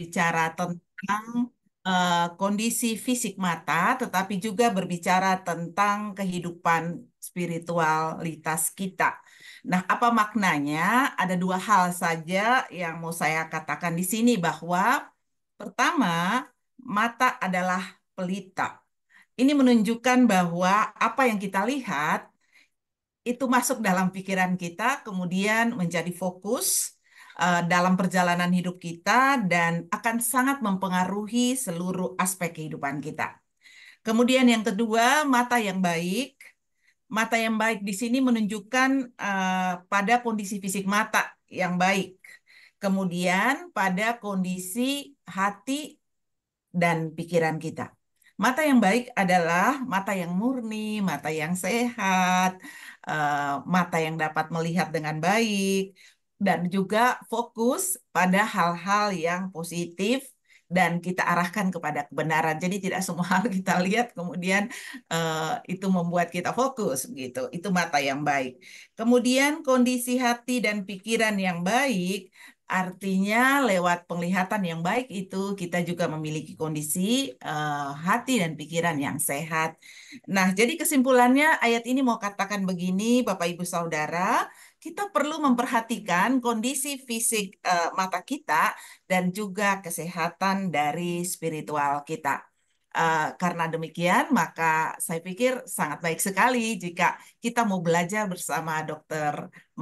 bicara tentang uh, kondisi fisik mata, tetapi juga berbicara tentang kehidupan spiritualitas kita. Nah, apa maknanya? Ada dua hal saja yang mau saya katakan di sini bahwa pertama, mata adalah pelita. Ini menunjukkan bahwa apa yang kita lihat itu masuk dalam pikiran kita, kemudian menjadi fokus, Eh, dalam perjalanan hidup kita dan akan sangat mempengaruhi seluruh aspek kehidupan kita. Kemudian yang kedua, mata yang baik. Mata yang baik di sini menunjukkan uh, pada kondisi fisik mata yang baik. Kemudian pada kondisi hati dan pikiran kita. Mata yang baik adalah mata yang murni, mata yang sehat, uh, mata yang dapat melihat dengan baik, dan juga fokus pada hal-hal yang positif dan kita arahkan kepada kebenaran. Jadi tidak semua hal kita lihat kemudian uh, itu membuat kita fokus gitu. Itu mata yang baik. Kemudian kondisi hati dan pikiran yang baik artinya lewat penglihatan yang baik itu kita juga memiliki kondisi uh, hati dan pikiran yang sehat. Nah, jadi kesimpulannya ayat ini mau katakan begini Bapak Ibu Saudara, kita perlu memperhatikan kondisi fisik e, mata kita dan juga kesehatan dari spiritual kita. E, karena demikian, maka saya pikir sangat baik sekali jika kita mau belajar bersama Dokter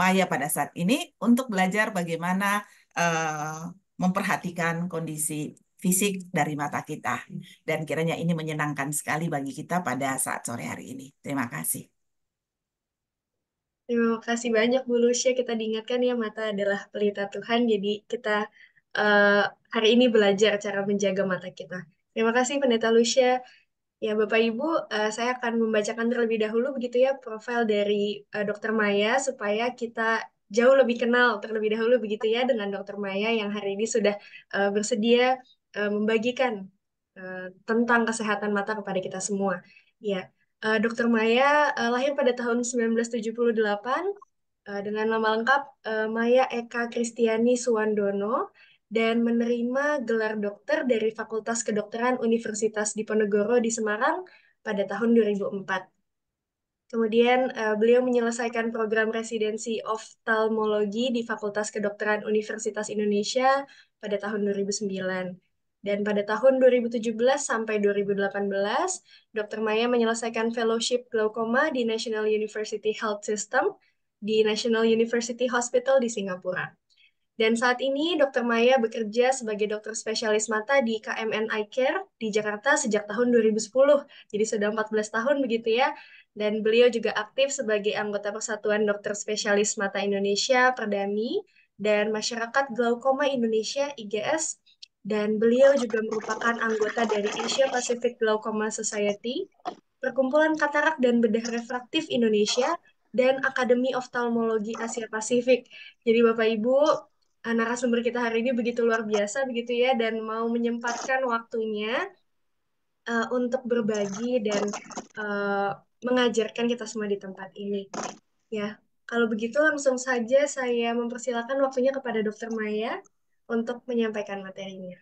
Maya pada saat ini untuk belajar bagaimana e, memperhatikan kondisi fisik dari mata kita. Dan kiranya ini menyenangkan sekali bagi kita pada saat sore hari ini. Terima kasih. Terima kasih banyak Bu Lucia. Kita diingatkan ya mata adalah pelita Tuhan. Jadi kita uh, hari ini belajar cara menjaga mata kita. Terima kasih Pendeta Lucia. Ya Bapak Ibu, uh, saya akan membacakan terlebih dahulu begitu ya profil dari uh, eh, Dr. Maya supaya kita jauh lebih kenal terlebih dahulu begitu ya dengan Dr. Maya yang hari ini sudah uh, bersedia uh, membagikan uh, tentang kesehatan mata kepada kita semua. Ya, Uh, eh, Dr. Maya uh, lahir pada tahun 1978 uh, eh, dengan nama lengkap uh, Maya Eka Kristiani Suwandono dan menerima gelar dokter dari Fakultas Kedokteran Universitas Diponegoro di Semarang pada tahun 2004. Kemudian uh, beliau menyelesaikan program residensi oftalmologi di Fakultas Kedokteran Universitas Indonesia pada tahun 2009. Dan pada tahun 2017 sampai 2018, Dr. Maya menyelesaikan fellowship glaukoma di National University Health System di National University Hospital di Singapura. Dan saat ini Dr. Maya bekerja sebagai dokter spesialis mata di KMN Eye Care di Jakarta sejak tahun 2010. Jadi sudah 14 tahun begitu ya dan beliau juga aktif sebagai anggota Persatuan Dokter Spesialis Mata Indonesia Perdami dan Masyarakat Glaukoma Indonesia IGS dan beliau juga merupakan anggota dari Asia Pacific Glaucoma Society, Perkumpulan Katarak dan Bedah Refraktif Indonesia, dan Academy of Ophthalmology Asia Pasifik. Jadi Bapak Ibu, eh, narasumber kita hari ini begitu luar biasa begitu ya dan mau menyempatkan waktunya uh, untuk berbagi dan uh, mengajarkan kita semua di tempat ini. Ya, kalau begitu langsung saja saya mempersilahkan waktunya kepada Dr. Maya untuk menyampaikan materinya.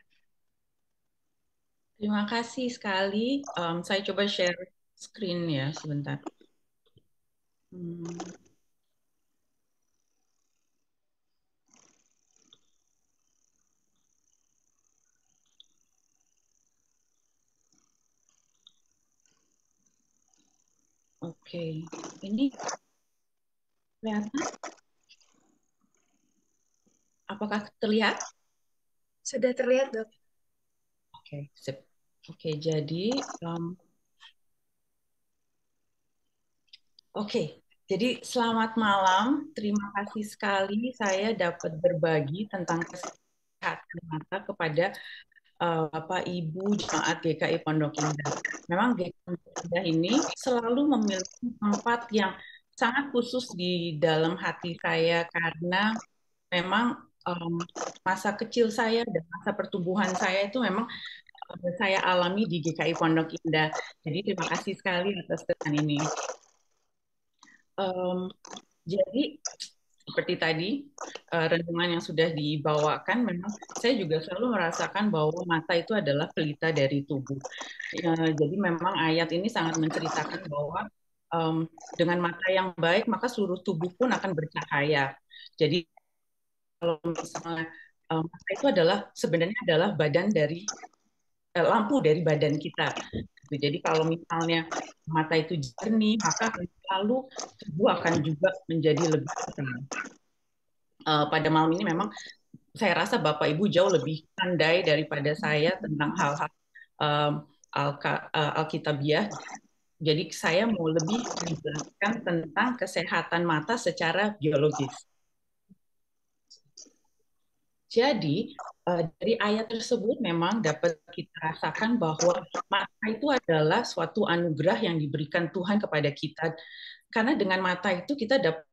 Terima kasih sekali. Um, saya coba share screen ya sebentar. Hmm. Oke, okay. ini kelihatan? Apakah terlihat? Sudah terlihat, Dok. Oke, okay, sip. Oke, okay, jadi um, Oke, okay, jadi selamat malam. Terima kasih sekali saya dapat berbagi tentang kesehatan mata kepada uh, Bapak Ibu jemaat GKI Pondok Indah. Memang GKI Pondok Indah ini selalu memiliki tempat yang sangat khusus di dalam hati saya karena memang um, masa kecil saya dan masa pertumbuhan saya itu memang eh, saya alami di GKI Pondok Indah. Jadi terima kasih sekali atas kesan ini. Um, jadi seperti tadi uh, renungan yang sudah dibawakan, memang saya juga selalu merasakan bahwa mata itu adalah pelita dari tubuh. Uh, jadi memang ayat ini sangat menceritakan bahwa um, dengan mata yang baik maka seluruh tubuh pun akan bercahaya. Jadi kalau misalnya um, eh, itu adalah sebenarnya adalah badan dari eh, lampu dari badan kita. Gitu. Jadi kalau misalnya mata itu jernih, maka lalu tubuh akan juga menjadi lebih tenang. Uh, pada malam ini memang saya rasa Bapak Ibu jauh lebih pandai daripada saya tentang hal-hal um, alkitabiah. Jadi saya mau lebih menjelaskan tentang kesehatan mata secara biologis. Jadi eh, dari ayat tersebut memang dapat kita rasakan bahwa mata itu adalah suatu anugerah yang diberikan Tuhan kepada kita. Karena dengan mata itu kita dapat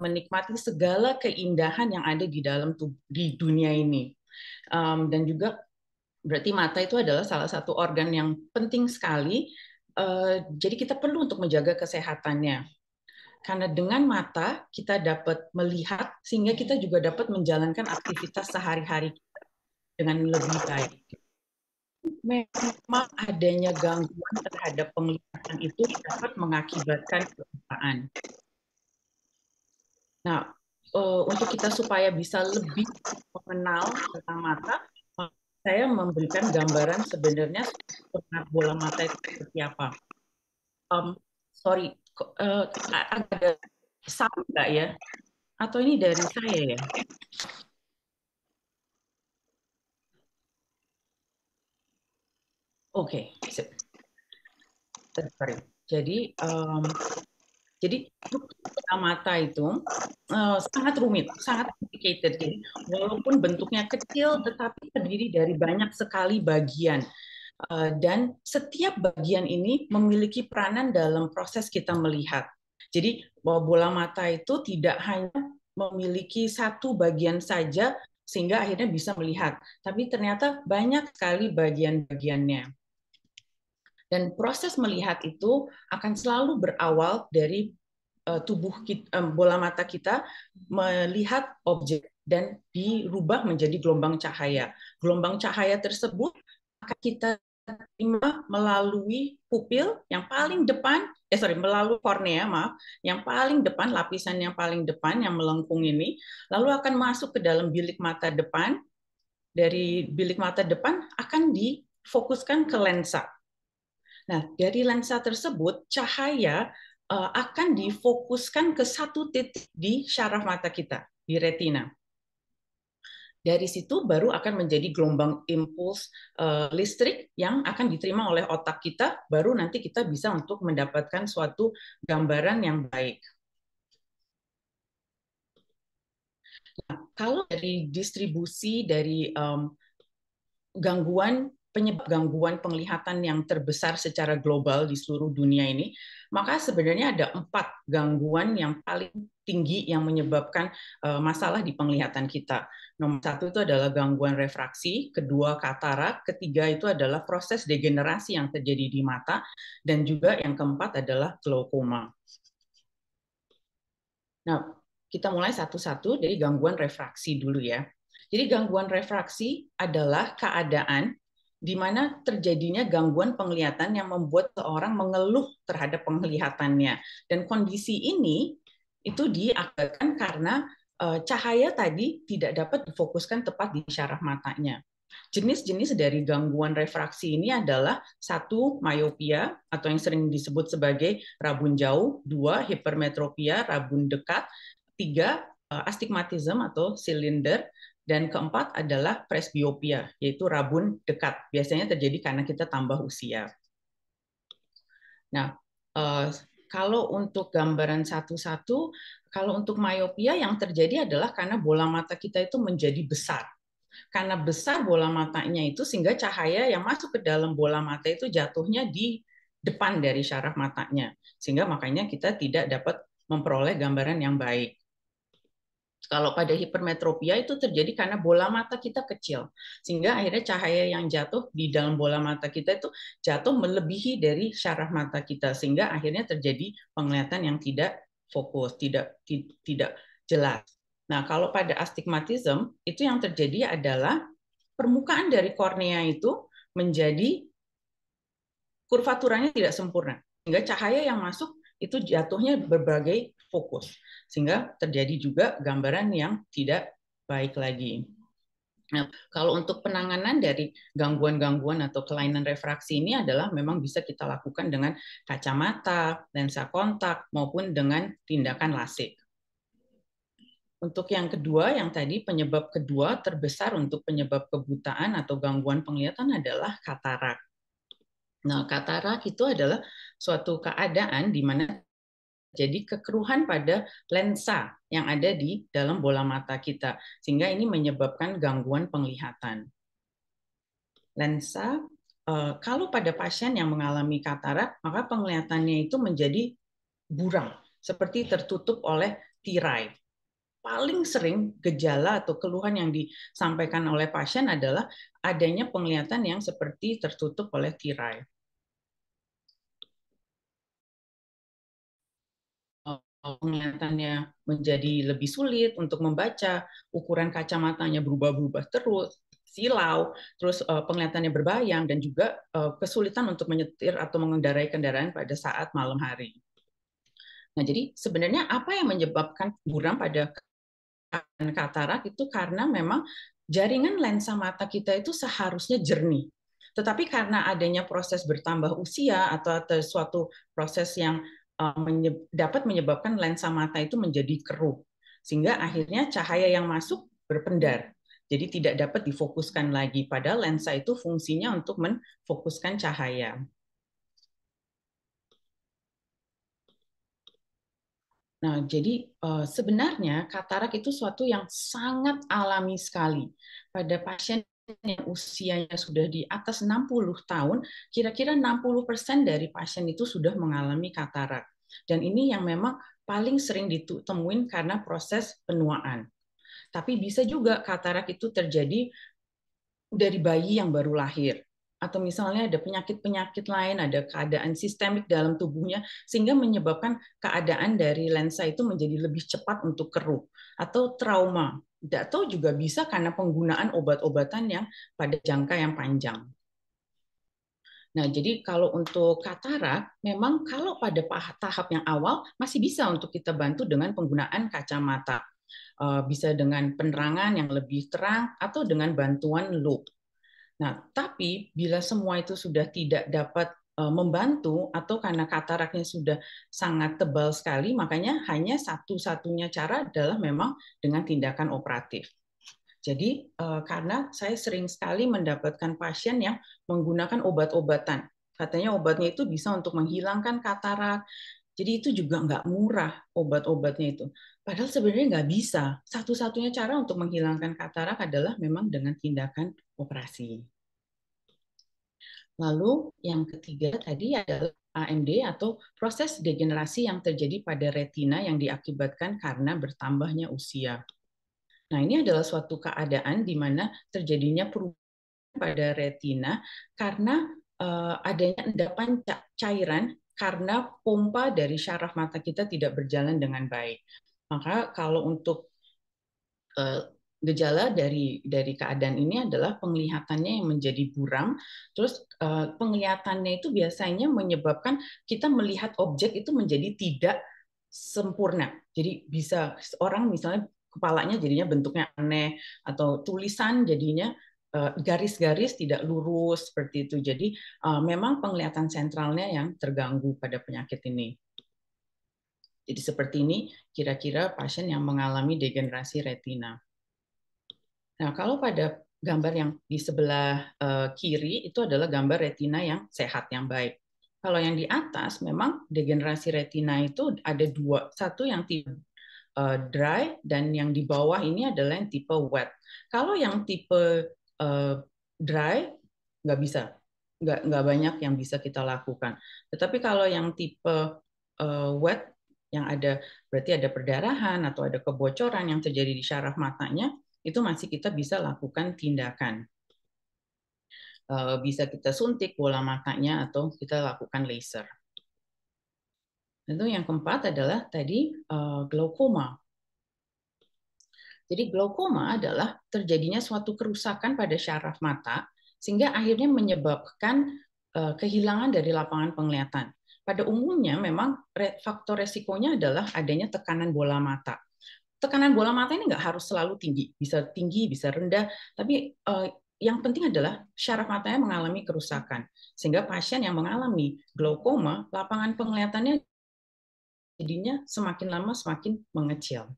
menikmati segala keindahan yang ada di dalam di dunia ini. Um, dan juga berarti mata itu adalah salah satu organ yang penting sekali. Uh, jadi kita perlu untuk menjaga kesehatannya karena dengan mata kita dapat melihat sehingga kita juga dapat menjalankan aktivitas sehari-hari dengan lebih baik. Memang adanya gangguan terhadap penglihatan itu dapat mengakibatkan kelupaan. Nah, eh, untuk kita supaya bisa lebih mengenal tentang mata, saya memberikan gambaran sebenarnya bola mata itu seperti apa. Um, sorry, uh, agak sama nggak ya? Atau ini dari saya ya? Oke, okay. Sorry. Jadi, um, jadi mata itu uh, sangat rumit, sangat complicated. Walaupun bentuknya kecil, tetapi terdiri dari banyak sekali bagian Eh, dan setiap bagian ini memiliki peranan dalam proses kita melihat. Jadi bahwa bola mata itu tidak hanya memiliki satu bagian saja sehingga akhirnya bisa melihat, tapi ternyata banyak sekali bagian-bagiannya. Dan proses melihat itu akan selalu berawal dari eh, tubuh kita, eh, bola mata kita melihat objek dan dirubah menjadi gelombang cahaya. Gelombang cahaya tersebut akan kita terima melalui pupil yang paling depan, eh sorry, melalui kornea, maaf, yang paling depan, lapisan yang paling depan yang melengkung ini, lalu akan masuk ke dalam bilik mata depan. Dari bilik mata depan akan difokuskan ke lensa. Nah, dari lensa tersebut, cahaya eh, akan difokuskan ke satu titik di syaraf mata kita, di retina. Dari situ baru akan menjadi gelombang impuls uh, listrik yang akan diterima oleh otak kita, baru nanti kita bisa untuk mendapatkan suatu gambaran yang baik. Nah, kalau dari distribusi dari um, gangguan penyebab gangguan penglihatan yang terbesar secara global di seluruh dunia ini, maka sebenarnya ada empat gangguan yang paling tinggi yang menyebabkan eh, masalah di penglihatan kita. Nomor satu itu adalah gangguan refraksi, kedua katarak, ketiga itu adalah proses degenerasi yang terjadi di mata, dan juga yang keempat adalah glaukoma. Nah, kita mulai satu-satu dari gangguan refraksi dulu ya. Jadi gangguan refraksi adalah keadaan di mana terjadinya gangguan penglihatan yang membuat seorang mengeluh terhadap penglihatannya. Dan kondisi ini itu diakibatkan karena eh, cahaya tadi tidak dapat difokuskan tepat di syaraf matanya. Jenis-jenis dari gangguan refraksi ini adalah satu myopia atau yang sering disebut sebagai rabun jauh, dua hipermetropia, rabun dekat, tiga eh, astigmatism atau silinder, dan keempat adalah presbiopia, yaitu rabun dekat. Biasanya terjadi karena kita tambah usia. Nah, eh, kalau untuk gambaran satu-satu, kalau untuk myopia yang terjadi adalah karena bola mata kita itu menjadi besar. Karena besar bola matanya itu sehingga cahaya yang masuk ke dalam bola mata itu jatuhnya di depan dari syaraf matanya. Sehingga makanya kita tidak dapat memperoleh gambaran yang baik. Kalau pada hipermetropia itu terjadi karena bola mata kita kecil, sehingga akhirnya cahaya yang jatuh di dalam bola mata kita itu jatuh melebihi dari syaraf mata kita, sehingga akhirnya terjadi penglihatan yang tidak fokus, tidak tidak jelas. Nah, kalau pada astigmatism itu yang terjadi adalah permukaan dari kornea itu menjadi kurvaturannya tidak sempurna, sehingga cahaya yang masuk itu jatuhnya berbagai fokus sehingga terjadi juga gambaran yang tidak baik lagi. Nah, kalau untuk penanganan dari gangguan-gangguan atau kelainan refraksi ini adalah memang bisa kita lakukan dengan kacamata, lensa kontak, maupun dengan tindakan lasik. Untuk yang kedua, yang tadi penyebab kedua terbesar untuk penyebab kebutaan atau gangguan penglihatan adalah katarak. Nah, katarak itu adalah suatu keadaan di mana jadi kekeruhan pada lensa yang ada di dalam bola mata kita sehingga ini menyebabkan gangguan penglihatan. Lensa eh, kalau pada pasien yang mengalami katarak maka penglihatannya itu menjadi buram seperti tertutup oleh tirai. Paling sering gejala atau keluhan yang disampaikan oleh pasien adalah adanya penglihatan yang seperti tertutup oleh tirai. penglihatannya oh, menjadi lebih sulit untuk membaca, ukuran kacamatanya berubah ubah terus, silau, terus eh, penglihatannya berbayang dan juga eh, kesulitan untuk menyetir atau mengendarai kendaraan pada saat malam hari. Nah, jadi sebenarnya apa yang menyebabkan buram pada katarak itu karena memang jaringan lensa mata kita itu seharusnya jernih. Tetapi karena adanya proses bertambah usia atau suatu proses yang Eh, dapat menyebabkan lensa mata itu menjadi keruh sehingga akhirnya cahaya yang masuk berpendar jadi tidak dapat difokuskan lagi pada lensa itu fungsinya untuk menfokuskan cahaya Nah, jadi eh, sebenarnya katarak itu suatu yang sangat alami sekali pada pasien yang usianya sudah di atas 60 tahun, kira-kira 60% dari pasien itu sudah mengalami katarak. Dan ini yang memang paling sering ditemuin karena proses penuaan. Tapi bisa juga katarak itu terjadi dari bayi yang baru lahir atau misalnya ada penyakit-penyakit lain, ada keadaan sistemik dalam tubuhnya sehingga menyebabkan keadaan dari lensa itu menjadi lebih cepat untuk keruh atau trauma atau juga bisa karena penggunaan obat-obatan yang pada jangka yang panjang. Nah, jadi kalau untuk katarak, memang kalau pada tahap yang awal masih bisa untuk kita bantu dengan penggunaan kacamata. Eh, bisa dengan penerangan yang lebih terang atau dengan bantuan loop. Nah, tapi bila semua itu sudah tidak dapat Eh, membantu atau karena kataraknya sudah sangat tebal sekali, makanya hanya satu-satunya cara adalah memang dengan tindakan operatif. Jadi eh, karena saya sering sekali mendapatkan pasien yang menggunakan obat-obatan. Katanya obatnya itu bisa untuk menghilangkan katarak. Jadi itu juga nggak murah obat-obatnya itu. Padahal sebenarnya nggak bisa. Satu-satunya cara untuk menghilangkan katarak adalah memang dengan tindakan operasi. Lalu yang ketiga tadi adalah AMD atau proses degenerasi yang terjadi pada retina yang diakibatkan karena bertambahnya usia. Nah, ini adalah suatu keadaan di mana terjadinya perubahan pada retina karena uh, adanya endapan cairan karena pompa dari syaraf mata kita tidak berjalan dengan baik. Maka kalau untuk uh, gejala dari dari keadaan ini adalah penglihatannya yang menjadi buram, terus eh, penglihatannya itu biasanya menyebabkan kita melihat objek itu menjadi tidak sempurna. Jadi bisa orang misalnya kepalanya jadinya bentuknya aneh atau tulisan jadinya eh, garis-garis tidak lurus seperti itu. Jadi eh, memang penglihatan sentralnya yang terganggu pada penyakit ini. Jadi seperti ini kira-kira pasien yang mengalami degenerasi retina. Nah, kalau pada gambar yang di sebelah eh, kiri itu adalah gambar retina yang sehat, yang baik. Kalau yang di atas memang degenerasi retina itu ada dua, satu yang tipe eh, dry dan yang di bawah ini adalah yang tipe wet. Kalau yang tipe eh, dry nggak bisa, nggak nggak banyak yang bisa kita lakukan. Tetapi kalau yang tipe wet yang ada berarti ada perdarahan atau ada kebocoran yang terjadi di syaraf matanya, itu masih kita bisa lakukan tindakan. Eh, bisa kita suntik bola matanya atau kita lakukan laser. Tentu yang keempat adalah tadi eh, glaukoma. Jadi glaukoma adalah terjadinya suatu kerusakan pada syaraf mata sehingga akhirnya menyebabkan eh, kehilangan dari lapangan penglihatan. Pada umumnya memang faktor resikonya adalah adanya tekanan bola mata tekanan bola mata ini nggak harus selalu tinggi, bisa tinggi, bisa rendah, tapi uh, yang penting adalah syaraf matanya mengalami kerusakan. Sehingga pasien yang mengalami glaukoma, lapangan penglihatannya jadinya semakin lama semakin mengecil.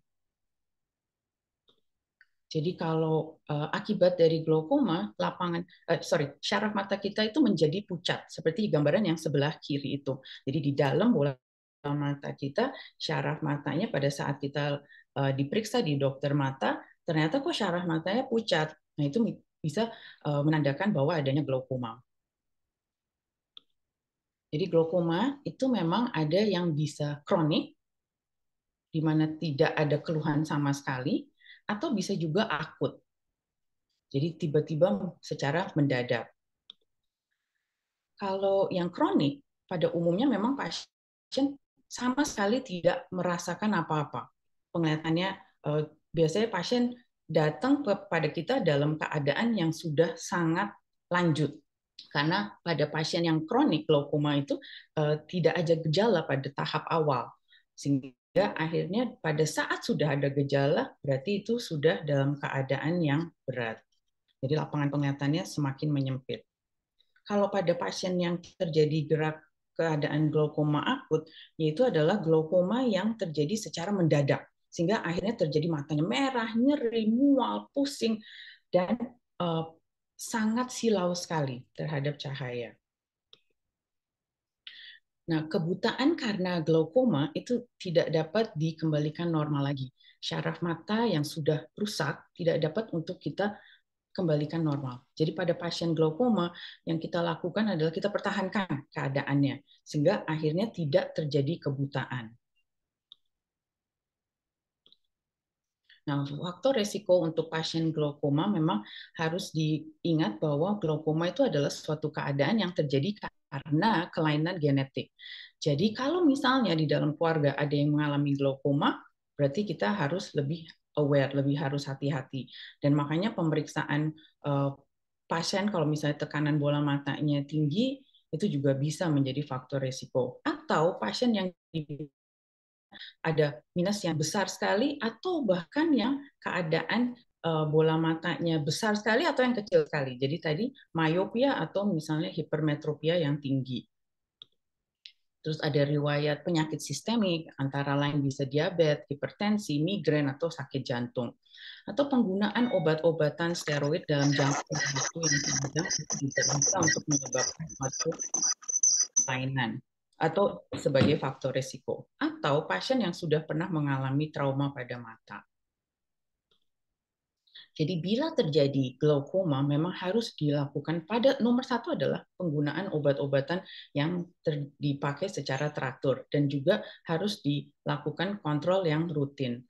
Jadi kalau uh, akibat dari glaukoma, lapangan uh, sorry, syaraf mata kita itu menjadi pucat seperti gambaran yang sebelah kiri itu. Jadi di dalam bola mata kita, syaraf matanya pada saat kita Eh, diperiksa di dokter mata, ternyata kok syaraf matanya pucat. Nah, itu bisa eh, menandakan bahwa adanya glaukoma. Jadi glaukoma itu memang ada yang bisa kronik, di mana tidak ada keluhan sama sekali, atau bisa juga akut. Jadi tiba-tiba secara mendadak. Kalau yang kronik, pada umumnya memang pasien sama sekali tidak merasakan apa-apa penglihatannya uh, biasanya pasien datang kepada kita dalam keadaan yang sudah sangat lanjut karena pada pasien yang kronik glaukoma itu uh, tidak ada gejala pada tahap awal sehingga akhirnya pada saat sudah ada gejala berarti itu sudah dalam keadaan yang berat jadi lapangan penglihatannya semakin menyempit kalau pada pasien yang terjadi gerak keadaan glaukoma akut yaitu adalah glaukoma yang terjadi secara mendadak sehingga akhirnya terjadi matanya merah, nyeri, mual, pusing, dan uh, sangat silau sekali terhadap cahaya. Nah, kebutaan karena glaukoma itu tidak dapat dikembalikan normal lagi. Syaraf mata yang sudah rusak tidak dapat untuk kita kembalikan normal. Jadi pada pasien glaukoma yang kita lakukan adalah kita pertahankan keadaannya sehingga akhirnya tidak terjadi kebutaan. Nah, faktor resiko untuk pasien glaukoma memang harus diingat bahwa glaukoma itu adalah suatu keadaan yang terjadi karena kelainan genetik. Jadi kalau misalnya di dalam keluarga ada yang mengalami glaukoma, berarti kita harus lebih aware, lebih harus hati-hati. Dan makanya pemeriksaan uh, pasien kalau misalnya tekanan bola matanya tinggi, itu juga bisa menjadi faktor resiko. Atau pasien yang ada minus yang besar sekali atau bahkan yang keadaan eh, bola matanya besar sekali atau yang kecil sekali. Jadi tadi myopia atau misalnya hipermetropia yang tinggi. Terus ada riwayat penyakit sistemik, antara lain bisa diabetes, hipertensi, migrain, atau sakit jantung. Atau penggunaan obat-obatan steroid dalam jangka waktu yang panjang itu juga bisa untuk menyebabkan suatu kelainan atau sebagai faktor risiko atau pasien yang sudah pernah mengalami trauma pada mata. Jadi bila terjadi glaukoma memang harus dilakukan pada nomor satu adalah penggunaan obat-obatan yang ter, dipakai secara teratur dan juga harus dilakukan kontrol yang rutin.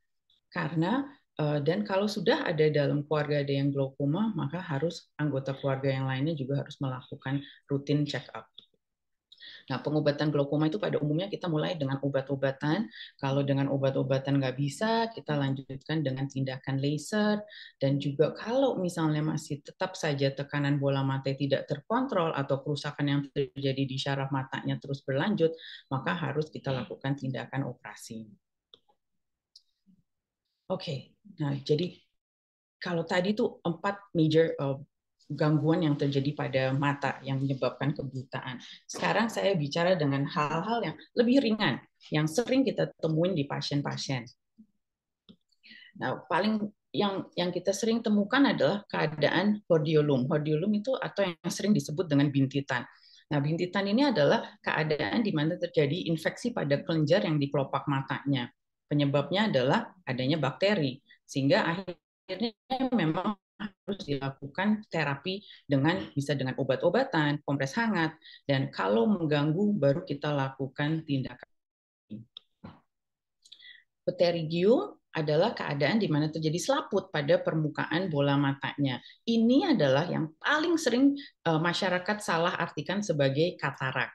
Karena eh, dan kalau sudah ada dalam keluarga ada yang glaukoma maka harus anggota keluarga yang lainnya juga harus melakukan rutin check up. Nah, pengobatan glaukoma itu pada umumnya kita mulai dengan obat-obatan. Kalau dengan obat-obatan nggak bisa, kita lanjutkan dengan tindakan laser. Dan juga kalau misalnya masih tetap saja tekanan bola mata tidak terkontrol atau kerusakan yang terjadi di syaraf matanya terus berlanjut, maka harus kita lakukan tindakan operasi. Oke, okay. nah jadi kalau tadi itu empat major uh, gangguan yang terjadi pada mata yang menyebabkan kebutaan. Sekarang saya bicara dengan hal-hal yang lebih ringan, yang sering kita temuin di pasien-pasien. Nah, paling yang yang kita sering temukan adalah keadaan hordiolum. Hordiolum itu atau yang sering disebut dengan bintitan. Nah, bintitan ini adalah keadaan di mana terjadi infeksi pada kelenjar yang di kelopak matanya. Penyebabnya adalah adanya bakteri, sehingga akhirnya memang harus dilakukan terapi dengan bisa dengan obat-obatan, kompres hangat, dan kalau mengganggu baru kita lakukan tindakan. Pterygium adalah keadaan di mana terjadi selaput pada permukaan bola matanya. Ini adalah yang paling sering eh, masyarakat salah artikan sebagai katarak.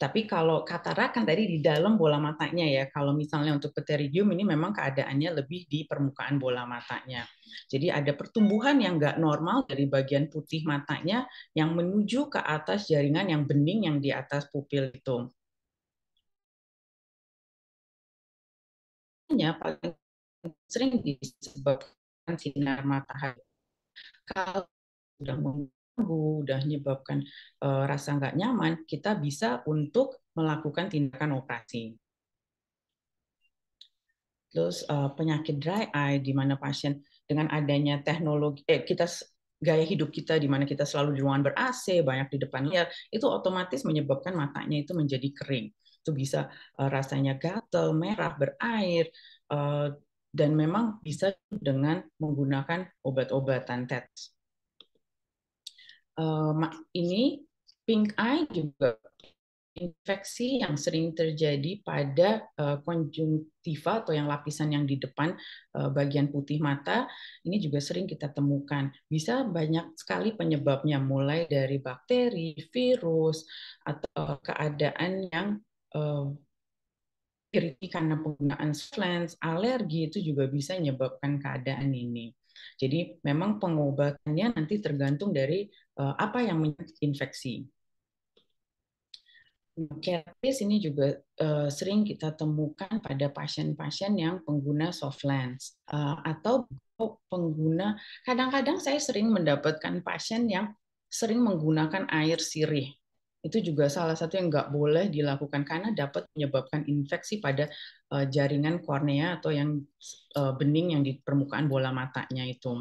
Tapi kalau katarak kan tadi di dalam bola matanya ya. Kalau misalnya untuk pteridium ini memang keadaannya lebih di permukaan bola matanya. Jadi ada pertumbuhan yang nggak normal dari bagian putih matanya yang menuju ke atas jaringan yang bening yang di atas pupil itu. Paling sering disebabkan sinar matahari. Kalau sudah udah menyebabkan uh, eh, rasa nggak nyaman, kita bisa untuk melakukan tindakan operasi. Terus uh, penyakit dry eye di mana pasien dengan adanya teknologi eh, kita gaya hidup kita di mana kita selalu di ruangan ber AC, banyak di depan layar, itu otomatis menyebabkan matanya itu menjadi kering. Itu bisa uh, rasanya gatel, merah, berair, uh, dan memang bisa dengan menggunakan obat-obatan tetes uh, ini pink eye juga infeksi yang sering terjadi pada uh, eh, konjungtiva atau yang lapisan yang di depan uh, bagian putih mata ini juga sering kita temukan. Bisa banyak sekali penyebabnya mulai dari bakteri, virus atau keadaan yang uh, karena penggunaan lens, alergi itu juga bisa menyebabkan keadaan ini. Jadi memang pengobatannya nanti tergantung dari uh, apa yang menginfeksi. Ketis ini juga uh, sering kita temukan pada pasien-pasien yang pengguna soft lens uh, atau pengguna. Kadang-kadang saya sering mendapatkan pasien yang sering menggunakan air sirih itu juga salah satu yang nggak boleh dilakukan karena dapat menyebabkan infeksi pada eh, jaringan kornea atau yang eh, bening yang di permukaan bola matanya itu.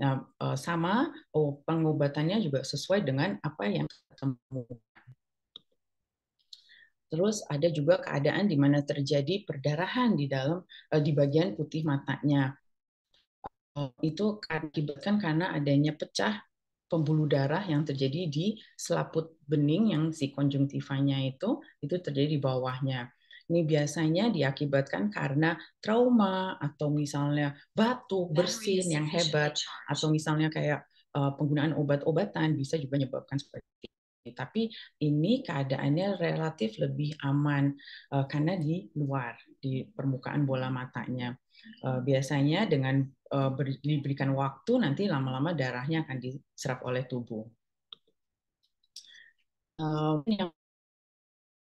Nah, eh, sama oh, pengobatannya juga sesuai dengan apa yang ketemu. Terus ada juga keadaan di mana terjadi perdarahan di dalam di bagian putih matanya. Oh, itu akibatkan karena adanya pecah pembuluh darah yang terjadi di selaput bening yang si konjungtivanya itu itu terjadi di bawahnya. Ini biasanya diakibatkan karena trauma atau misalnya batuk, bersin yang hebat atau misalnya kayak eh, penggunaan obat-obatan bisa juga menyebabkan seperti ini. Tapi ini keadaannya relatif lebih aman eh, karena di luar, di permukaan bola matanya. Eh, biasanya dengan eh, diberikan waktu nanti lama-lama darahnya akan diserap oleh tubuh. yang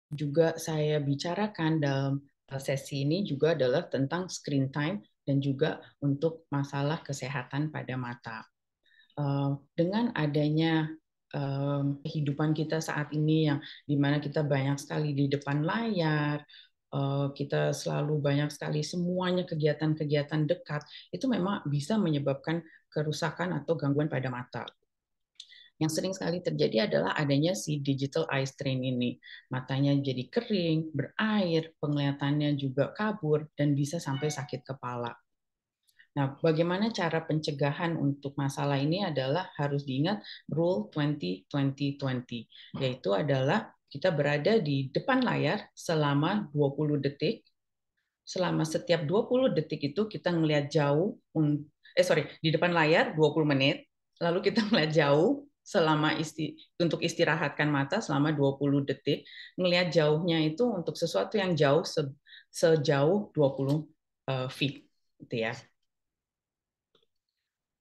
juga saya bicarakan dalam sesi ini juga adalah tentang screen time dan juga untuk masalah kesehatan pada mata. Dengan adanya kehidupan kita saat ini yang dimana kita banyak sekali di depan layar, Eh, kita selalu banyak sekali semuanya kegiatan-kegiatan dekat itu memang bisa menyebabkan kerusakan atau gangguan pada mata. Yang sering sekali terjadi adalah adanya si digital eye strain ini. Matanya jadi kering, berair, penglihatannya juga kabur, dan bisa sampai sakit kepala. Nah, bagaimana cara pencegahan untuk masalah ini adalah harus diingat rule 20-20-20, yaitu adalah kita berada di depan layar selama 20 detik. Selama setiap 20 detik itu kita melihat jauh, eh sorry, di depan layar 20 menit, lalu kita melihat jauh selama isti, untuk istirahatkan mata selama 20 detik, melihat jauhnya itu untuk sesuatu yang jauh se, sejauh 20 uh, eh, feet, gitu ya.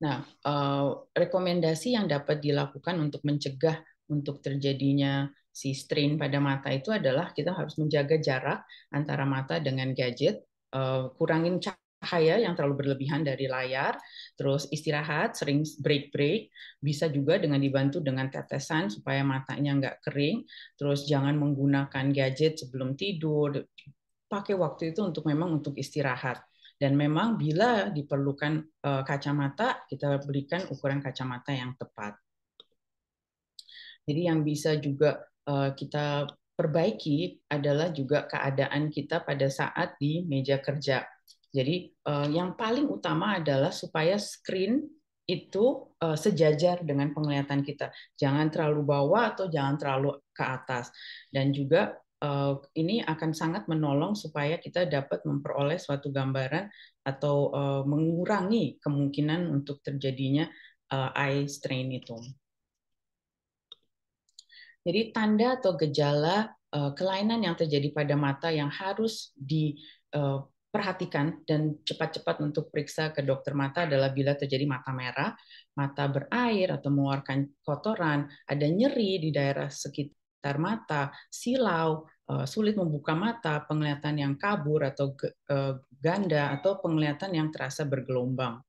Nah, eh, rekomendasi yang dapat dilakukan untuk mencegah untuk terjadinya si strain pada mata itu adalah kita harus menjaga jarak antara mata dengan gadget, uh, kurangin cahaya yang terlalu berlebihan dari layar, terus istirahat, sering break-break, bisa juga dengan dibantu dengan tetesan supaya matanya nggak kering, terus jangan menggunakan gadget sebelum tidur, pakai waktu itu untuk memang untuk istirahat. Dan memang bila diperlukan eh, kacamata, kita berikan ukuran kacamata yang tepat. Jadi yang bisa juga Eh, kita perbaiki adalah juga keadaan kita pada saat di meja kerja. Jadi eh, yang paling utama adalah supaya screen itu eh, sejajar dengan penglihatan kita. Jangan terlalu bawah atau jangan terlalu ke atas. Dan juga ini akan sangat menolong supaya kita dapat memperoleh suatu gambaran atau mengurangi kemungkinan untuk terjadinya eye strain itu. Jadi tanda atau gejala uh, kelainan yang terjadi pada mata yang harus diperhatikan eh, uh, dan cepat-cepat untuk periksa ke dokter mata adalah bila terjadi mata merah, mata berair atau mengeluarkan kotoran, ada nyeri di daerah sekitar mata, silau, eh, sulit membuka mata, penglihatan yang kabur atau ganda atau penglihatan yang terasa bergelombang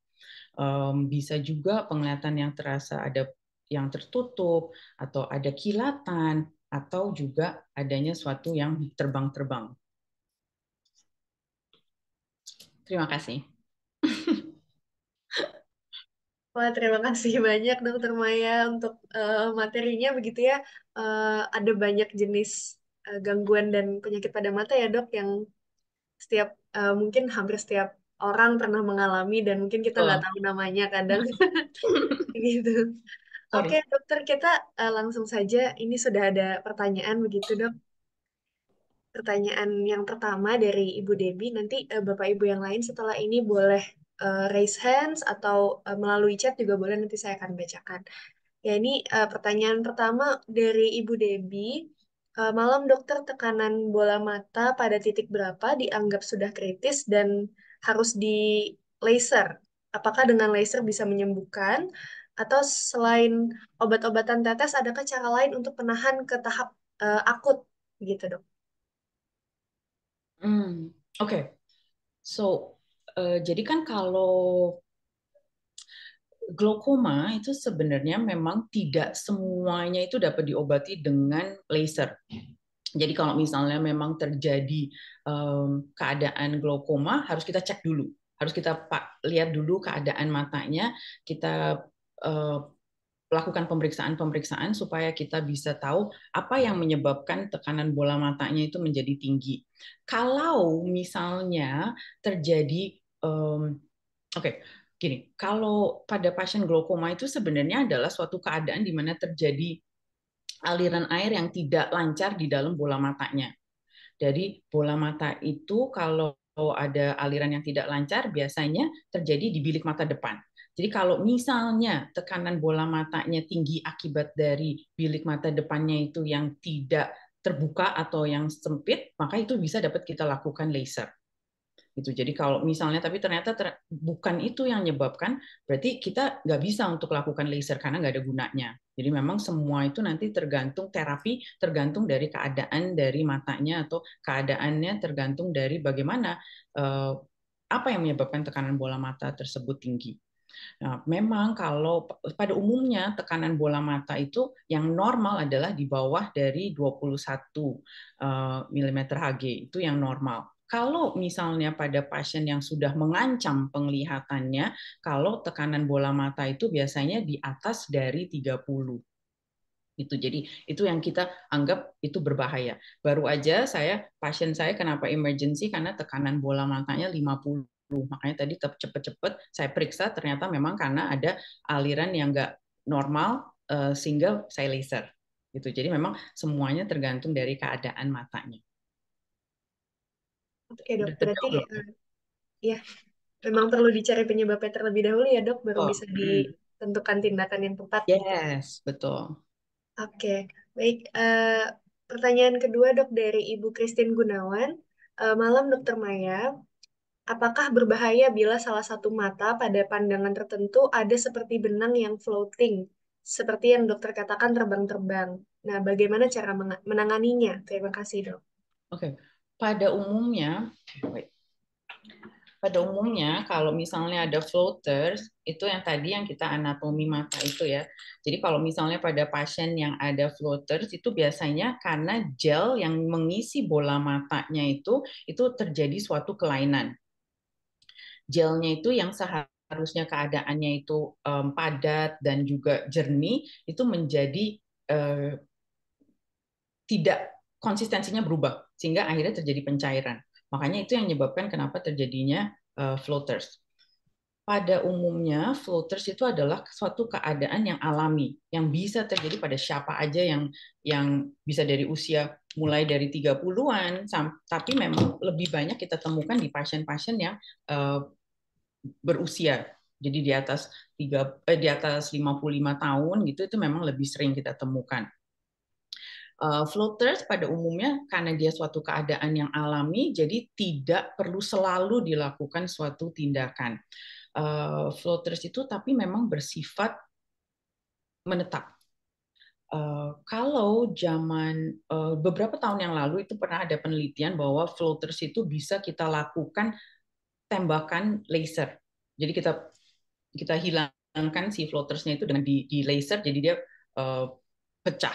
bisa juga penglihatan yang terasa ada yang tertutup atau ada kilatan atau juga adanya suatu yang terbang-terbang. Terima kasih. Wah, terima kasih banyak Dokter Maya untuk uh, materinya begitu ya. Uh, ada banyak jenis uh, gangguan dan penyakit pada mata ya dok yang setiap uh, mungkin hampir setiap orang pernah mengalami dan mungkin kita nggak oh. tahu namanya kadang gitu. Oke, okay, dokter, kita uh, langsung saja. Ini sudah ada pertanyaan begitu, dok. Pertanyaan yang pertama dari Ibu Debi. Nanti uh, Bapak Ibu yang lain setelah ini boleh uh, raise hands atau uh, melalui chat juga boleh. Nanti saya akan bacakan. Ya, ini uh, pertanyaan pertama dari Ibu Debi. Uh, malam dokter tekanan bola mata pada titik berapa dianggap sudah kritis dan harus di laser? Apakah dengan laser bisa menyembuhkan? Atau selain obat-obatan tetes, adakah cara lain untuk penahan ke tahap uh, akut gitu dok? Hmm, oke. Okay. So, uh, jadi kan kalau glaukoma itu sebenarnya memang tidak semuanya itu dapat diobati dengan laser. Jadi kalau misalnya memang terjadi um, keadaan glaukoma harus kita cek dulu, harus kita lihat dulu keadaan matanya, kita Eh, lakukan pemeriksaan-pemeriksaan supaya kita bisa tahu apa yang menyebabkan tekanan bola matanya itu menjadi tinggi. Kalau misalnya terjadi, oke, okay, gini, kalau pada pasien glaukoma itu sebenarnya adalah suatu keadaan di mana terjadi aliran air yang tidak lancar di dalam bola matanya. Jadi bola mata itu kalau ada aliran yang tidak lancar biasanya terjadi di bilik mata depan jadi kalau misalnya tekanan bola matanya tinggi akibat dari bilik mata depannya itu yang tidak terbuka atau yang sempit, maka itu bisa dapat kita lakukan laser. Itu. Jadi kalau misalnya tapi ternyata ter, bukan itu yang menyebabkan, berarti kita nggak bisa untuk lakukan laser karena nggak ada gunanya. Jadi memang semua itu nanti tergantung terapi, tergantung dari keadaan dari matanya atau keadaannya tergantung dari bagaimana eh, apa yang menyebabkan tekanan bola mata tersebut tinggi. Nah, memang kalau pada umumnya tekanan bola mata itu yang normal adalah di bawah dari 21 mm Hg, itu yang normal. Kalau misalnya pada pasien yang sudah mengancam penglihatannya, kalau tekanan bola mata itu biasanya di atas dari 30 itu jadi itu yang kita anggap itu berbahaya baru aja saya pasien saya kenapa emergency karena tekanan bola matanya 50 Makanya tadi cepet-cepet saya periksa ternyata memang karena ada aliran yang nggak normal eh, sehingga saya laser gitu. Jadi memang semuanya tergantung dari keadaan matanya. Oke dok, berarti ya memang perlu dicari penyebabnya terlebih dahulu ya dok, baru oh. bisa hmm. ditentukan tindakan yang tepat. Yes, betul. Oke, baik. Uh, pertanyaan kedua dok dari Ibu Christine Gunawan. Uh, malam Dokter Maya, Apakah berbahaya bila salah satu mata pada pandangan tertentu ada seperti benang yang floating, seperti yang dokter katakan terbang-terbang? Nah, bagaimana cara menanganinya? Terima kasih, dok. Oke, pada umumnya, wait. pada umumnya kalau misalnya ada floaters itu yang tadi yang kita anatomi mata itu ya. Jadi kalau misalnya pada pasien yang ada floaters itu biasanya karena gel yang mengisi bola matanya itu itu terjadi suatu kelainan gelnya itu yang seharusnya keadaannya itu um, padat dan juga jernih itu menjadi uh, tidak konsistensinya berubah sehingga akhirnya terjadi pencairan. Makanya itu yang menyebabkan kenapa terjadinya uh, floaters. Pada umumnya floaters itu adalah suatu keadaan yang alami yang bisa terjadi pada siapa aja yang yang bisa dari usia mulai dari 30-an tapi memang lebih banyak kita temukan di pasien-pasien yang berusia jadi di atas tiga eh, di atas 55 tahun gitu itu memang lebih sering kita temukan. Uh, floaters pada umumnya karena dia suatu keadaan yang alami jadi tidak perlu selalu dilakukan suatu tindakan. Uh, floaters itu tapi memang bersifat menetap. Uh, kalau zaman uh, beberapa tahun yang lalu itu pernah ada penelitian bahwa floaters itu bisa kita lakukan tembakan laser. Jadi kita kita hilangkan si floatersnya itu dengan di, di laser, jadi dia uh, pecah.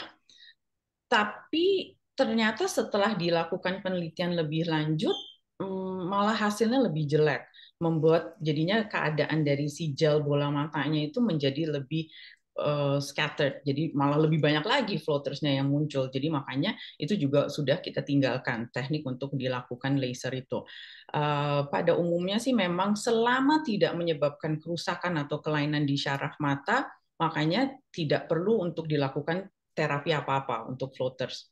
Tapi ternyata setelah dilakukan penelitian lebih lanjut, um, malah hasilnya lebih jelek, membuat jadinya keadaan dari si gel bola matanya itu menjadi lebih uh, scattered, jadi malah lebih banyak lagi floatersnya yang muncul. Jadi makanya itu juga sudah kita tinggalkan teknik untuk dilakukan laser itu. Uh, pada umumnya sih memang selama tidak menyebabkan kerusakan atau kelainan di syaraf mata, makanya tidak perlu untuk dilakukan terapi apa-apa untuk floaters.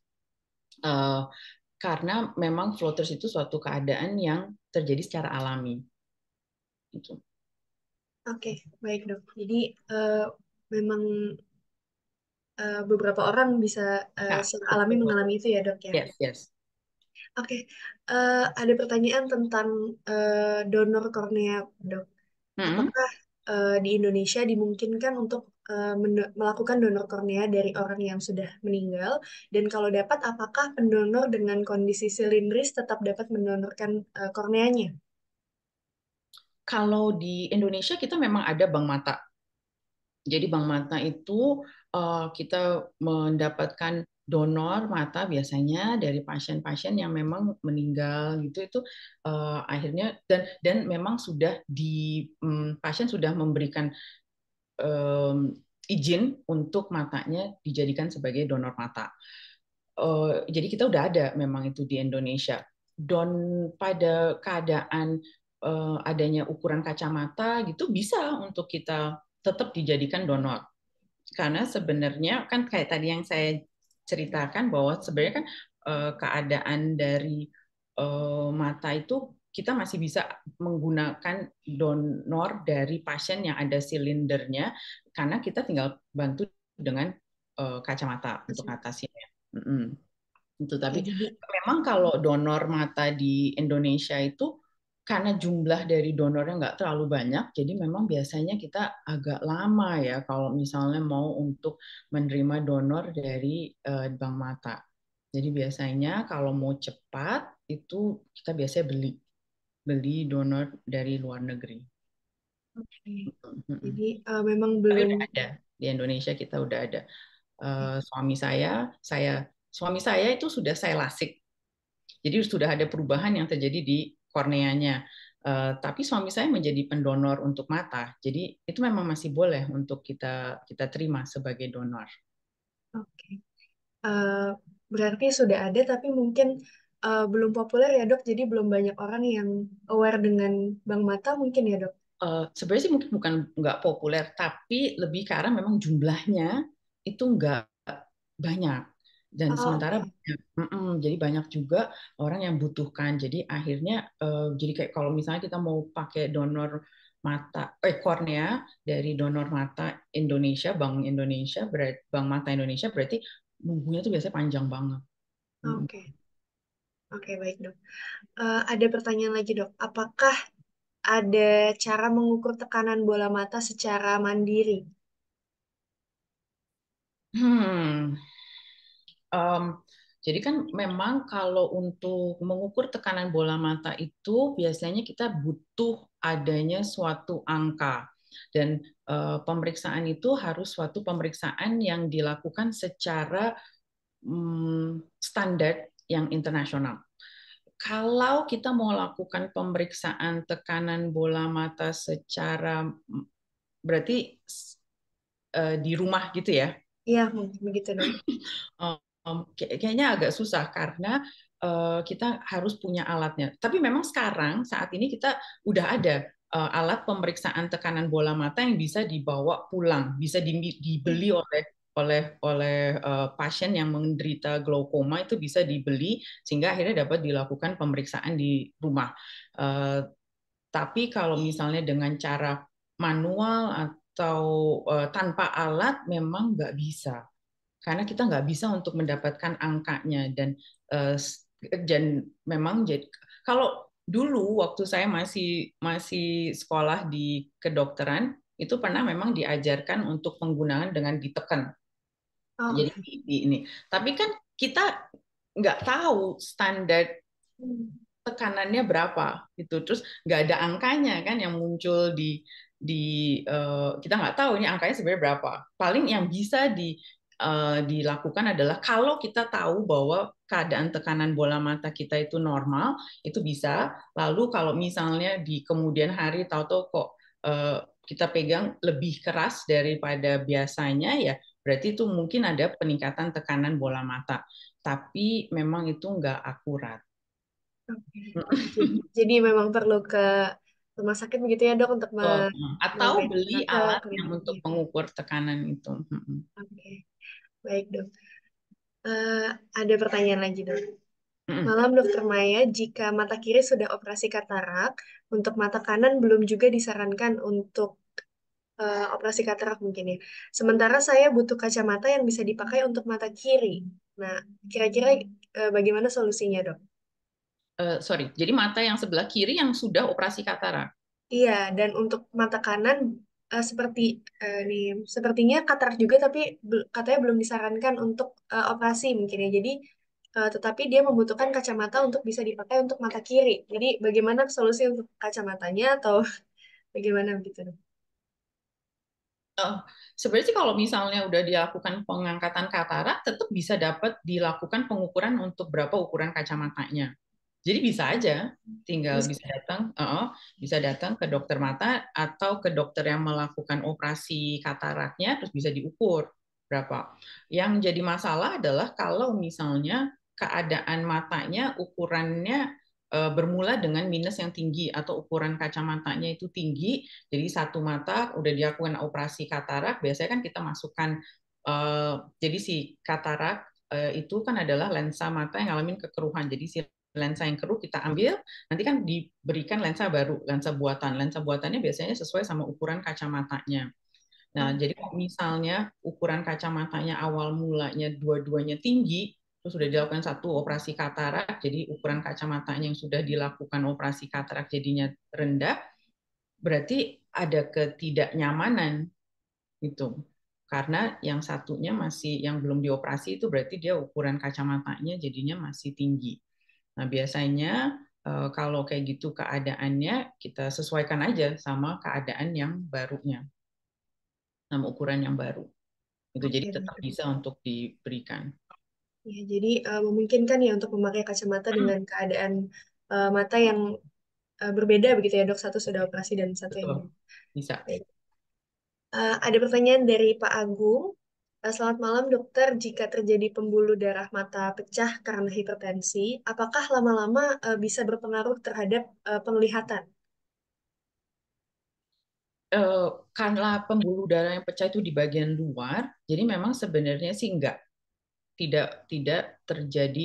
Uh, karena memang floaters itu suatu keadaan yang terjadi secara alami. Gitu. Oke, okay, baik dok. Jadi uh, memang uh, beberapa orang bisa uh, ya. alami mengalami itu ya dok ya. Yes, yes. Oke, okay. uh, eh, ada pertanyaan tentang uh, donor kornea dok. Mm -hmm. Apakah uh, di Indonesia dimungkinkan untuk uh, melakukan donor kornea dari orang yang sudah meninggal? Dan kalau dapat, apakah pendonor dengan kondisi silindris tetap dapat mendonorkan uh, korneanya? Kalau di Indonesia kita memang ada bank mata jadi bank mata itu eh, kita mendapatkan donor mata biasanya dari pasien-pasien yang memang meninggal gitu itu eh, akhirnya dan dan memang sudah di mm, pasien sudah memberikan izin untuk matanya dijadikan sebagai donor mata. Eh, jadi kita udah ada memang itu di Indonesia. Don pada keadaan adanya ukuran kacamata gitu bisa untuk kita tetap dijadikan donor. Karena sebenarnya kan kayak tadi yang saya ceritakan bahwa sebenarnya kan eh, keadaan dari eh, mata itu kita masih bisa menggunakan donor dari pasien yang ada silindernya karena kita tinggal bantu dengan eh, kacamata untuk atasnya. Mm -hmm. Itu tapi memang kalau donor mata di Indonesia itu karena jumlah dari donornya nggak terlalu banyak, jadi memang biasanya kita agak lama ya kalau misalnya mau untuk menerima donor dari eh, bank mata. Jadi biasanya kalau mau cepat itu kita biasanya beli beli donor dari luar negeri. Okay. Jadi uh, memang belum udah ada di Indonesia kita udah ada. Uh, suami saya, saya suami saya itu sudah saya lasik. Jadi sudah ada perubahan yang terjadi di korneanya. Uh, tapi suami saya menjadi pendonor untuk mata, jadi itu memang masih boleh untuk kita kita terima sebagai donor. Oke, okay. uh, eh, berarti sudah ada, tapi mungkin uh, belum populer ya dok, jadi belum banyak orang yang aware dengan bank mata mungkin ya dok. Uh, sebenarnya sih mungkin bukan nggak populer, tapi lebih karena memang jumlahnya itu nggak banyak dan oh. sementara banyak, mm -mm, jadi banyak juga orang yang butuhkan jadi akhirnya uh, jadi kayak kalau misalnya kita mau pakai donor mata eh kornea dari donor mata Indonesia Bank Indonesia berat, Bank Mata Indonesia berarti nunggunya itu biasanya panjang banget. Hmm. Oke. Okay. Oke, okay, baik, Dok. Uh, ada pertanyaan lagi, Dok. Apakah ada cara mengukur tekanan bola mata secara mandiri? Hmm, Um, jadi kan memang kalau untuk mengukur tekanan bola mata itu biasanya kita butuh adanya suatu angka dan uh, pemeriksaan itu harus suatu pemeriksaan yang dilakukan secara um, standar yang internasional. Kalau kita mau lakukan pemeriksaan tekanan bola mata secara mm, berarti uh, di rumah gitu ya? Iya, begitu dong. Oh, um, kayaknya agak susah karena uh, kita harus punya alatnya. Tapi memang sekarang saat ini kita udah ada uh, alat pemeriksaan tekanan bola mata yang bisa dibawa pulang, bisa dibeli hmm. oleh oleh oleh uh, pasien yang menderita glaukoma itu bisa dibeli sehingga akhirnya dapat dilakukan pemeriksaan di rumah. Uh, tapi kalau misalnya dengan cara manual atau uh, tanpa alat memang nggak bisa karena kita nggak bisa untuk mendapatkan angkanya dan eh, dan memang jadi kalau dulu waktu saya masih masih sekolah di kedokteran itu pernah memang diajarkan untuk penggunaan dengan ditekan oh. jadi ini tapi kan kita nggak tahu standar tekanannya berapa itu terus nggak ada angkanya kan yang muncul di di uh, kita nggak tahu ini angkanya sebenarnya berapa paling yang bisa di Eh, dilakukan adalah kalau kita tahu bahwa keadaan tekanan bola mata kita itu normal, itu bisa. Lalu kalau misalnya di kemudian hari tahu-tahu kok eh, kita pegang lebih keras daripada biasanya ya berarti itu mungkin ada peningkatan tekanan bola mata. Tapi memang itu nggak akurat. Okay. Jadi memang perlu ke rumah sakit begitu ya dok untuk oh, atau beli alat yang untuk gitu. mengukur tekanan itu. Okay. Baik dok. Uh, ada pertanyaan lagi dok. Malam dokter Maya, jika mata kiri sudah operasi katarak, untuk mata kanan belum juga disarankan untuk uh, operasi katarak mungkin ya. Sementara saya butuh kacamata yang bisa dipakai untuk mata kiri. Nah, kira-kira uh, bagaimana solusinya dok? Uh, sorry, jadi mata yang sebelah kiri yang sudah operasi katarak? Iya, dan untuk mata kanan uh, seperti uh, eh, nih sepertinya katarak juga tapi bel katanya belum disarankan untuk uh, operasi mungkin ya. Jadi uh, tetapi dia membutuhkan kacamata untuk bisa dipakai untuk mata kiri. Jadi bagaimana solusi untuk kacamatanya atau bagaimana begitu? Uh, sebenarnya kalau misalnya udah dilakukan pengangkatan katarak, tetap bisa dapat dilakukan pengukuran untuk berapa ukuran kacamatanya. Jadi bisa aja, tinggal bisa, datang, uh, bisa datang ke dokter mata atau ke dokter yang melakukan operasi kataraknya, terus bisa diukur berapa. Yang jadi masalah adalah kalau misalnya keadaan matanya ukurannya uh, bermula dengan minus yang tinggi atau ukuran kacamatanya itu tinggi, jadi satu mata udah dilakukan operasi katarak, biasanya kan kita masukkan uh, jadi si katarak eh, itu kan adalah lensa mata yang ngalamin kekeruhan. Jadi si lensa yang keruh kita ambil, nanti kan diberikan lensa baru, lensa buatan. Lensa buatannya biasanya sesuai sama ukuran kacamatanya. Nah, hmm. jadi kalau misalnya ukuran kacamatanya awal mulanya dua-duanya tinggi, terus sudah dilakukan satu operasi katarak, jadi ukuran kacamatanya yang sudah dilakukan operasi katarak jadinya rendah, berarti ada ketidaknyamanan itu Karena yang satunya masih yang belum dioperasi itu berarti dia ukuran kacamatanya jadinya masih tinggi. Nah, biasanya eh, kalau kayak gitu keadaannya kita sesuaikan aja sama keadaan yang barunya sama ukuran yang baru itu jadi tetap bisa untuk diberikan ya jadi uh, memungkinkan ya untuk memakai kacamata hmm. dengan keadaan uh, mata yang uh, berbeda begitu ya dok satu sudah operasi dan satu Betul. ini bisa uh, ada pertanyaan dari Pak Agung Eh, selamat malam dokter, jika terjadi pembuluh darah mata pecah karena hipertensi, apakah lama-lama eh, bisa berpengaruh terhadap eh, penglihatan? karena pembuluh darah yang pecah itu di bagian luar, jadi memang sebenarnya sih enggak tidak tidak terjadi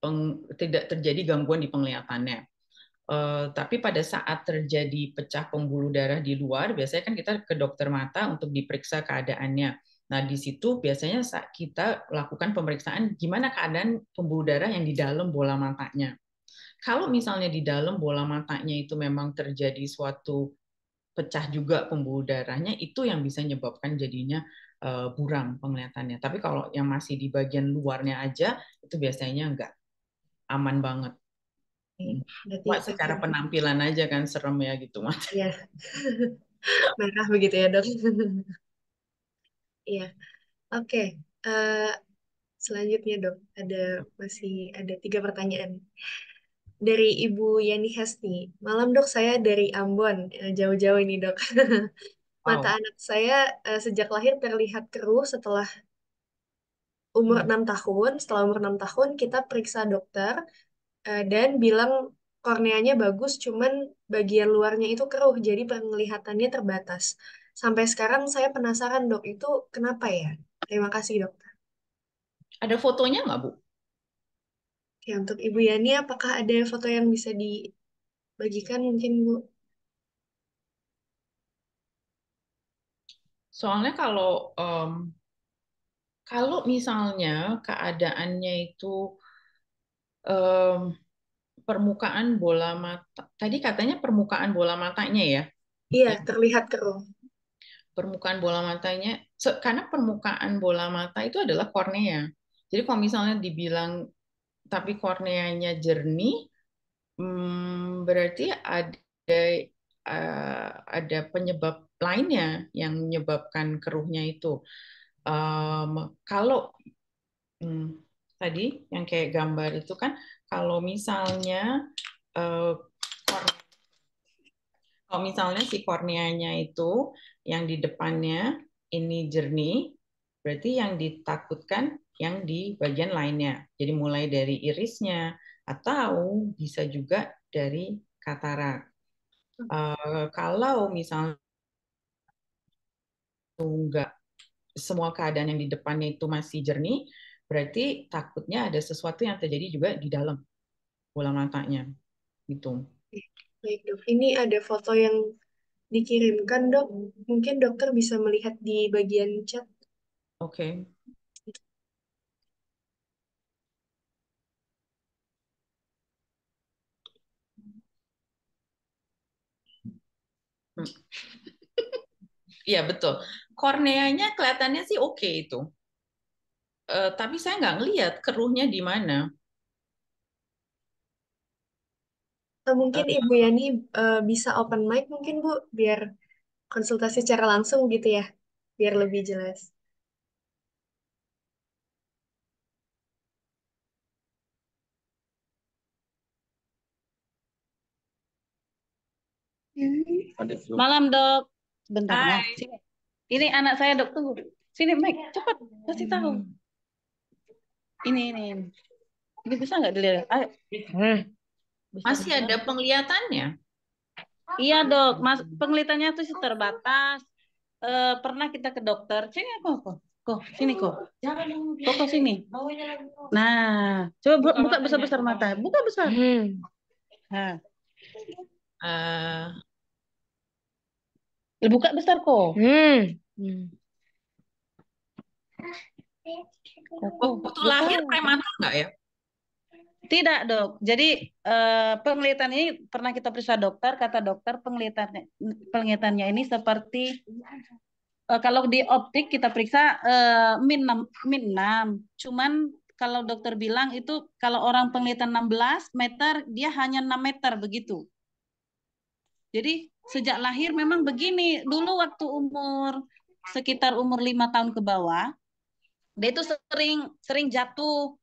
peng, tidak terjadi gangguan di penglihatannya. tapi pada saat terjadi pecah pembuluh darah di luar, biasanya kan kita ke dokter mata untuk diperiksa keadaannya. Nah, di situ biasanya kita lakukan pemeriksaan gimana keadaan pembuluh darah yang di dalam bola matanya. Kalau misalnya di dalam bola matanya itu memang terjadi suatu pecah juga pembuluh darahnya, itu yang bisa menyebabkan jadinya eh, buram penglihatannya. Tapi kalau yang masih di bagian luarnya aja, itu biasanya enggak aman banget. Iya, hmm. Wah, secara kan penampilan aja kan serem ya gitu mas. Iya. Merah begitu ya dok. Iya. Oke. Uh, selanjutnya dok, ada masih ada tiga pertanyaan dari Ibu Yani Hesti. Malam dok, saya dari Ambon, eh, jauh-jauh ini dok. Mata Wow. anak saya uh, sejak lahir terlihat keruh setelah umur hmm. enam tahun. Setelah umur enam tahun kita periksa dokter uh, dan bilang korneanya bagus, cuman bagian luarnya itu keruh, jadi penglihatannya terbatas. Sampai sekarang saya penasaran dok itu kenapa ya? Terima kasih dokter. Ada fotonya nggak Bu? Ya untuk Ibu Yani apakah ada foto yang bisa dibagikan mungkin Bu? Soalnya kalau um, kalau misalnya keadaannya itu um, permukaan bola mata, tadi katanya permukaan bola matanya ya? Iya, terlihat keruh permukaan bola matanya so, karena permukaan bola mata itu adalah kornea. Jadi kalau misalnya dibilang tapi korneanya jernih hmm, berarti ada uh, ada penyebab lainnya yang menyebabkan keruhnya itu. Um, kalau hmm, tadi yang kayak gambar itu kan kalau misalnya uh, kalau misalnya si korneanya itu yang di depannya ini jernih, berarti yang ditakutkan yang di bagian lainnya. Jadi mulai dari irisnya atau bisa juga dari katarak. Uh, eh, kalau misalnya enggak semua keadaan yang di depannya itu masih jernih, berarti takutnya ada sesuatu yang terjadi juga di dalam bola matanya. Gitu. Baik dok, ini ada foto yang dikirimkan dok. Mungkin dokter bisa melihat di bagian chat. Oke. Okay. Hmm. Iya hmm. betul. Korneanya kelihatannya sih oke okay itu. Uh, tapi saya nggak ngelihat keruhnya di mana. Eh, mungkin Ibu Yani uh, bisa open mic mungkin Bu, biar konsultasi secara langsung gitu ya, biar lebih jelas. Hmm. Malam dok, bentar ya. Ini anak saya dok, tunggu. Sini Mike, cepat kasih tahu. Hmm. Ini ini. Ini bisa nggak dilihat? Ayo. Eh. Bisa Masih bisa. ada penglihatannya? Iya dok, mas penglihatannya tuh terbatas. E, pernah kita ke dokter, sini kok kok Kok sini kok. Kok kok sini. Nah, coba buka, buka besar-besar mata. Buka besar. Hmm. Nah. Uh. Buka besar kok. Hmm. hmm. Waktu oh, lahir prematur nggak ya? Tidak dok. Jadi eh, penglihatan ini pernah kita periksa dokter. Kata dokter penglihatannya penglihatannya ini seperti eh, kalau di optik kita periksa eh, min 6, min 6. Cuman kalau dokter bilang itu kalau orang penglihatan 16 meter dia hanya 6 meter begitu. Jadi sejak lahir memang begini. Dulu waktu umur sekitar umur lima tahun ke bawah, dia itu sering sering jatuh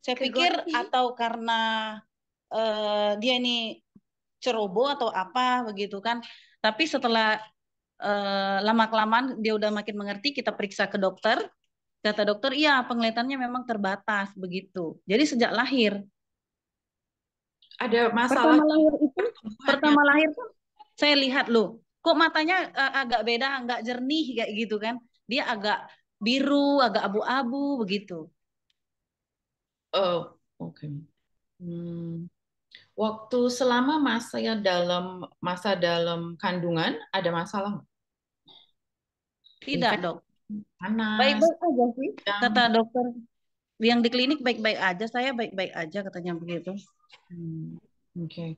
saya pikir atau karena uh, dia ini ceroboh atau apa begitu kan. Tapi setelah uh, eh, lama kelamaan dia udah makin mengerti, kita periksa ke dokter. Kata dokter, iya penglihatannya memang terbatas begitu. Jadi sejak lahir. Ada masalah. Pertama lahir itu, pertama lahir pun saya lihat loh, kok matanya uh, agak beda, nggak jernih kayak gitu kan. Dia agak biru, agak abu-abu begitu. Oh, oke. Hmm. Waktu selama masa yang dalam masa dalam kandungan ada masalah? Tidak, Dok. Baik-baik aja sih. Yang... Kata dokter yang di klinik baik-baik aja, saya baik-baik aja katanya begitu. Hmm. Oke. Okay.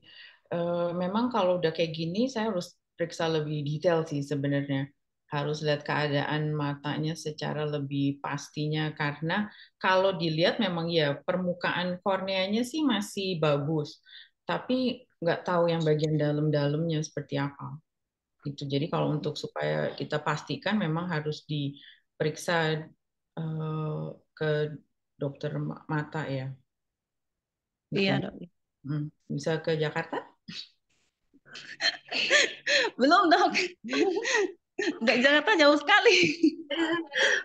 Uh, eh, memang kalau udah kayak gini saya harus periksa lebih detail sih sebenarnya harus lihat keadaan matanya secara lebih pastinya karena kalau dilihat memang ya permukaan korneanya sih masih bagus tapi nggak tahu yang bagian dalam-dalamnya seperti apa gitu jadi kalau hmm. untuk supaya kita pastikan memang harus diperiksa eh, ke dokter mata ya iya gitu. dok hmm. bisa ke Jakarta belum dok Gak Jakarta jauh sekali.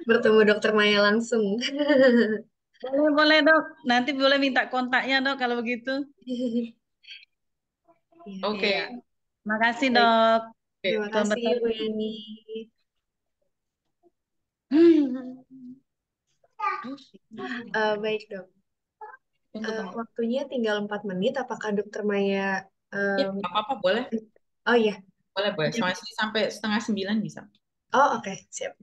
Bertemu dokter Maya langsung. Boleh, boleh dok. Nanti boleh minta kontaknya dok kalau begitu. Iya, Oke. Okay. Ya. Makasih dok. Terima kasih Bu Yani. Uh, hmm. eh, baik dok. Uh, waktunya tinggal 4 menit. Apakah dokter Maya? Um... Ya, apa-apa boleh. Oh iya. Boleh, boleh. Sama istri sampai setengah sembilan bisa. Oh, oke. Okay. Siap,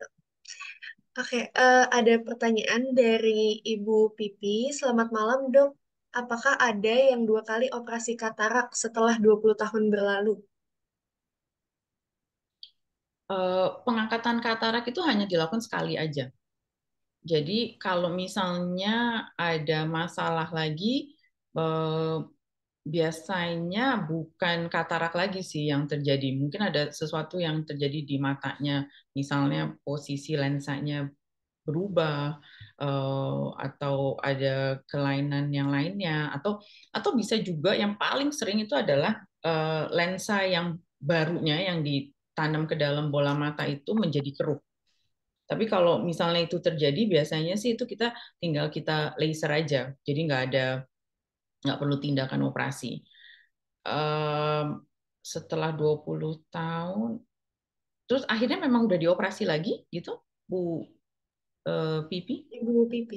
Oke, okay, uh, eh, ada pertanyaan dari Ibu Pipi. Selamat malam, dok. Apakah ada yang dua kali operasi katarak setelah 20 tahun berlalu? Uh, pengangkatan katarak itu hanya dilakukan sekali aja. Jadi kalau misalnya ada masalah lagi, uh, biasanya bukan katarak lagi sih yang terjadi. Mungkin ada sesuatu yang terjadi di matanya, misalnya posisi lensanya berubah eh, atau ada kelainan yang lainnya atau atau bisa juga yang paling sering itu adalah eh, lensa yang barunya yang ditanam ke dalam bola mata itu menjadi keruh. Tapi kalau misalnya itu terjadi biasanya sih itu kita tinggal kita laser aja. Jadi nggak ada nggak perlu tindakan operasi. Um, setelah 20 tahun, terus akhirnya memang udah dioperasi lagi gitu, Bu uh, Pipi? Ibu iya, Pipi.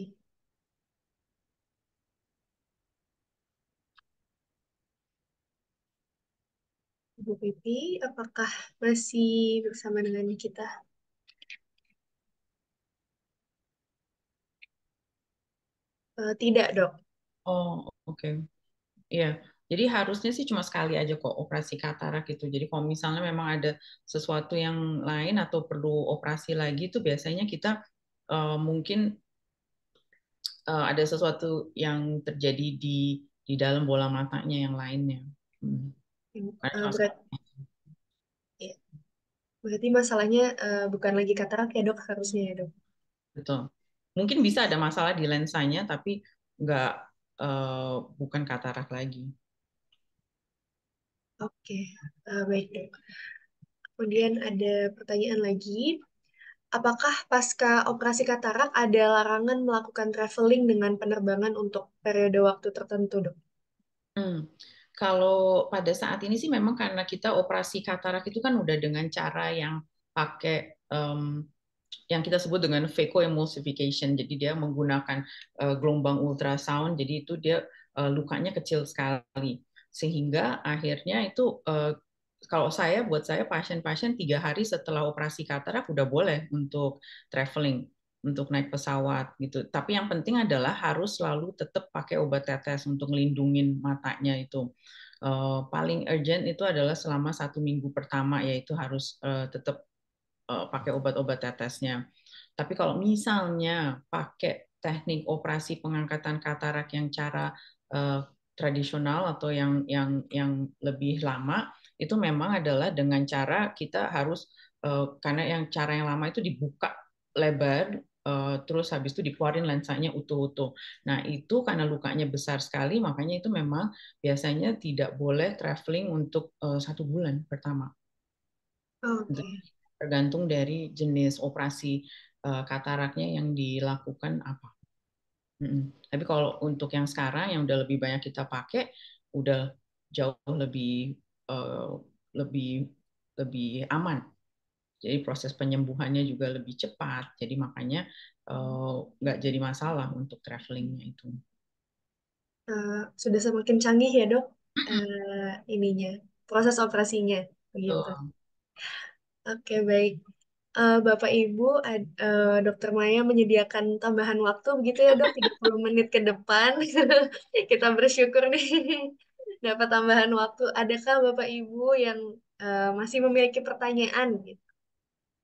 Bu Pipi, apakah masih bersama dengan kita? Uh, tidak, dok. Oh, Oke. Iya. Jadi harusnya sih cuma sekali aja kok operasi katarak gitu. Jadi kalau misalnya memang ada sesuatu yang lain atau perlu operasi lagi itu biasanya kita uh, mungkin uh, ada sesuatu yang terjadi di di dalam bola matanya yang lainnya. Hmm. Iya. Eh, uh, berarti, iya. berarti masalahnya uh, bukan lagi katarak ya dok harusnya ya dok. Betul. Mungkin bisa ada masalah di lensanya tapi nggak Eh, bukan katarak lagi. Oke, okay. uh, eh, baik dok. Kemudian ada pertanyaan lagi. Apakah pasca operasi katarak ada larangan melakukan traveling dengan penerbangan untuk periode waktu tertentu, dok? Hmm. Kalau pada saat ini sih memang karena kita operasi katarak itu kan udah dengan cara yang pakai um, yang kita sebut dengan emulsification Jadi dia menggunakan uh, gelombang ultrasound. Jadi itu dia uh, lukanya kecil sekali. Sehingga akhirnya itu uh, kalau saya buat saya pasien-pasien tiga hari setelah operasi katarak udah boleh untuk traveling untuk naik pesawat gitu. Tapi yang penting adalah harus selalu tetap pakai obat tetes untuk melindungin matanya itu. Uh, paling urgent itu adalah selama satu minggu pertama yaitu harus uh, tetap uh, pakai obat-obat tetesnya. Tapi kalau misalnya pakai teknik operasi pengangkatan katarak yang cara uh, tradisional atau yang yang yang lebih lama itu memang adalah dengan cara kita harus uh, karena yang cara yang lama itu dibuka lebar uh, terus habis itu dikeluarin lensanya utuh-utuh. Nah, itu karena lukanya besar sekali, makanya itu memang biasanya tidak boleh traveling untuk uh, satu bulan pertama. Okay tergantung dari jenis operasi uh, kataraknya yang dilakukan apa. Mm -mm. Tapi kalau untuk yang sekarang yang udah lebih banyak kita pakai, udah jauh lebih uh, lebih lebih aman. Jadi proses penyembuhannya juga lebih cepat. Jadi makanya eh, nggak uh, jadi masalah untuk travelingnya itu. Uh, sudah semakin canggih ya dok uh, ininya proses operasinya begitu. Uh. Oke, baik. Uh, Bapak Ibu, uh, Dokter Maya menyediakan tambahan waktu begitu ya dok, 30 menit ke depan. Kita bersyukur nih dapat tambahan waktu. Adakah Bapak Ibu yang uh, masih memiliki pertanyaan gitu,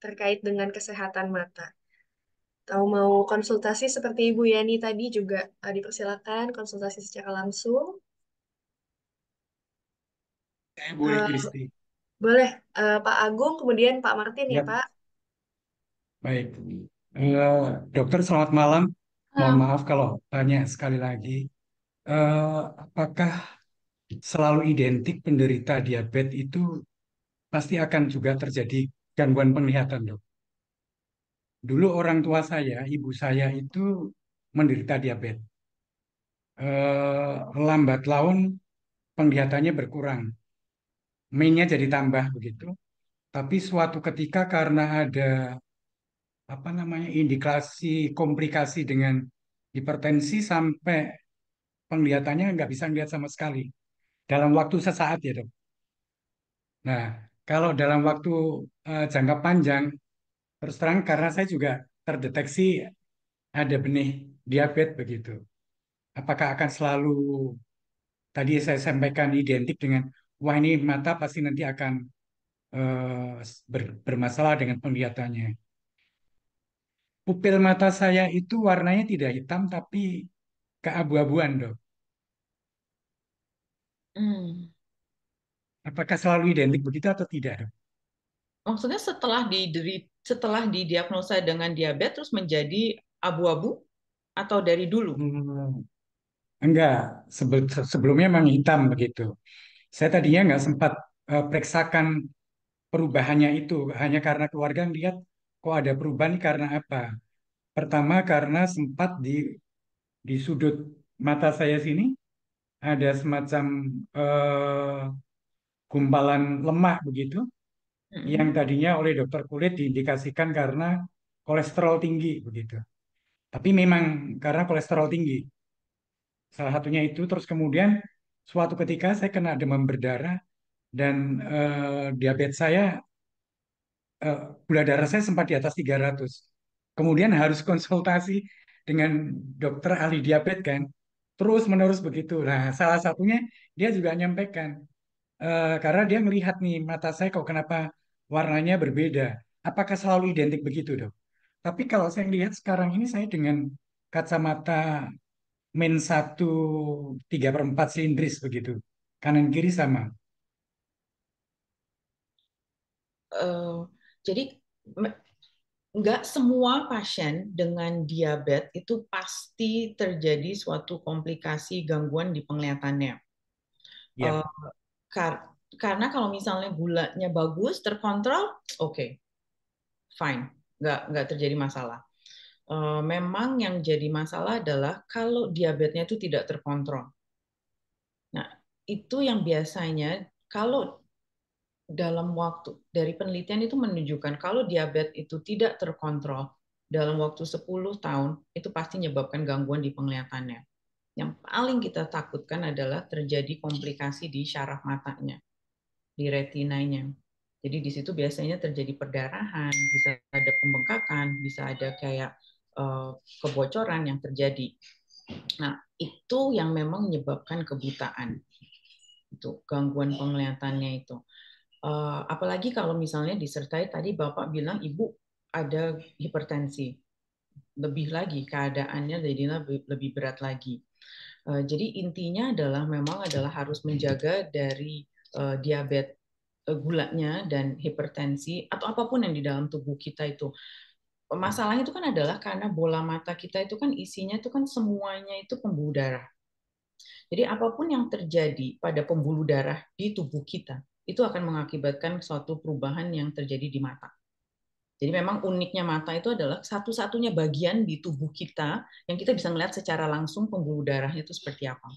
terkait dengan kesehatan mata? Tahu mau konsultasi seperti Ibu Yani tadi juga uh, dipersilakan konsultasi secara langsung. Saya boleh, Uh, boleh, uh, Pak Agung, kemudian Pak Martin ya, Ya, Pak. baik. uh, dokter, selamat malam. Mohon maaf kalau tanya sekali lagi. Uh, apakah selalu identik penderita diabetes itu pasti akan juga terjadi gangguan penglihatan, dok? Dulu orang tua saya, ibu saya itu menderita diabetes. Uh, lambat laun penglihatannya berkurang mainnya jadi tambah begitu. Tapi suatu ketika karena ada apa namanya indikasi komplikasi dengan hipertensi sampai penglihatannya nggak bisa melihat sama sekali dalam waktu sesaat ya dok. Nah kalau dalam waktu uh, jangka panjang terus terang karena saya juga terdeteksi ada benih diabetes begitu. Apakah akan selalu tadi saya sampaikan identik dengan wah ini mata pasti nanti akan uh, ber, bermasalah dengan penglihatannya. Pupil mata saya itu warnanya tidak hitam tapi keabu-abuan dok. Hmm. Apakah selalu identik begitu atau tidak dok? Maksudnya setelah di setelah didiagnosa dengan diabetes terus menjadi abu-abu atau dari dulu? Hmm. Enggak, sebelumnya memang hitam begitu saya tadinya nggak sempat uh, periksakan perubahannya itu hanya karena keluarga melihat kok ada perubahan karena apa. Pertama karena sempat di di sudut mata saya sini ada semacam uh, gumpalan lemak begitu hmm. yang tadinya oleh dokter kulit diindikasikan karena kolesterol tinggi begitu. Tapi memang karena kolesterol tinggi. Salah satunya itu terus kemudian suatu ketika saya kena demam berdarah dan uh, diabetes saya uh, gula darah saya sempat di atas 300. Kemudian harus konsultasi dengan dokter ahli diabetes kan. Terus menerus begitu. Nah, salah satunya dia juga nyampaikan uh, karena dia melihat nih mata saya kok kenapa warnanya berbeda. Apakah selalu identik begitu, Dok? Tapi kalau saya lihat sekarang ini saya dengan kacamata min satu tiga per empat silindris begitu kanan kiri sama uh, jadi nggak semua pasien dengan diabetes itu pasti terjadi suatu komplikasi gangguan di penglihatannya. yeah. Iya. uh, kar- karena kalau misalnya gulanya bagus terkontrol, oke, okay, fine, nggak nggak terjadi masalah. Eh, memang yang jadi masalah adalah kalau diabetesnya itu tidak terkontrol. Nah, itu yang biasanya kalau dalam waktu dari penelitian itu menunjukkan kalau diabetes itu tidak terkontrol dalam waktu 10 tahun itu pasti menyebabkan gangguan di penglihatannya. Yang paling kita takutkan adalah terjadi komplikasi di syaraf matanya, di retinanya. Jadi di situ biasanya terjadi perdarahan, bisa ada pembengkakan, bisa ada kayak uh, kebocoran yang terjadi. Nah, itu yang memang menyebabkan kebutaan. Itu gangguan penglihatannya itu. Uh, apalagi kalau misalnya disertai tadi Bapak bilang Ibu ada hipertensi. Lebih lagi keadaannya jadi lebih, berat lagi. jadi intinya adalah memang adalah harus menjaga dari diabetes Eh, gulanya dan hipertensi atau apapun yang di dalam tubuh kita itu masalahnya itu kan adalah karena bola mata kita itu kan isinya itu kan semuanya itu pembuluh darah. Jadi apapun yang terjadi pada pembuluh darah di tubuh kita itu akan mengakibatkan suatu perubahan yang terjadi di mata. Jadi memang uniknya mata itu adalah satu-satunya bagian di tubuh kita yang kita bisa melihat secara langsung pembuluh darahnya itu seperti apa.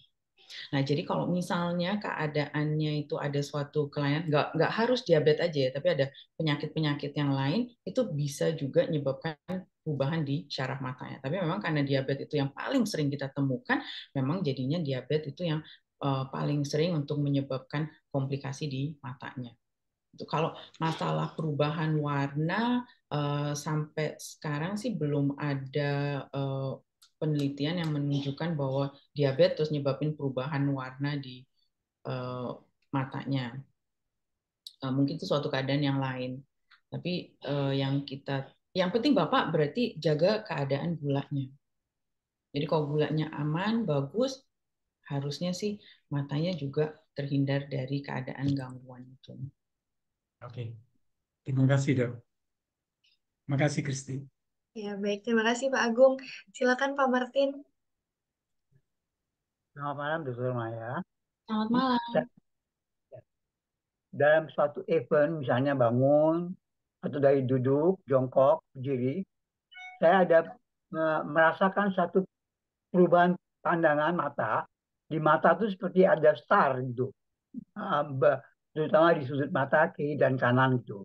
Nah, jadi kalau misalnya keadaannya itu ada suatu kelainan, nggak nggak harus diabetes aja ya, tapi ada penyakit-penyakit yang lain itu bisa juga menyebabkan perubahan di syaraf matanya. Tapi memang karena diabetes itu yang paling sering kita temukan, memang jadinya diabetes itu yang uh, paling sering untuk menyebabkan komplikasi di matanya. Itu kalau masalah perubahan warna uh, sampai sekarang sih belum ada uh, penelitian yang menunjukkan bahwa diabetes nyebabin perubahan warna di uh, matanya. Uh, mungkin itu suatu keadaan yang lain. Tapi uh, yang kita yang penting Bapak berarti jaga keadaan gulanya. Jadi kalau gulanya aman, bagus, harusnya sih matanya juga terhindar dari keadaan gangguan itu. Oke. Terima kasih, Dok. Terima kasih, Kristi. Ya, baik. Terima kasih Pak Agung. Silakan Pak Martin. Selamat malam, Dr. Maya. Selamat hmm, malam. Dalam ya. suatu event, misalnya bangun, atau dari duduk, jongkok, berdiri, saya ada merasakan satu perubahan pandangan mata. Di mata itu seperti ada star gitu. Ah, terutama di sudut mata kiri dan kanan gitu.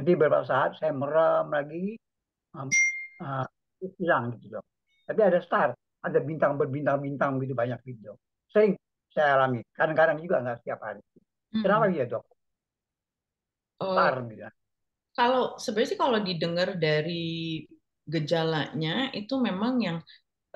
Nanti beberapa saat saya merem lagi, uh, hilang gitu loh. Tapi ada star, ada bintang berbintang-bintang begitu banyak gitu. Sering saya alami, kadang-kadang juga nggak setiap hari. Hmm. Kenapa iya, oh, gitu ya dok? Star oh, gitu. Kalau sebenarnya kalau didengar dari gejalanya itu memang yang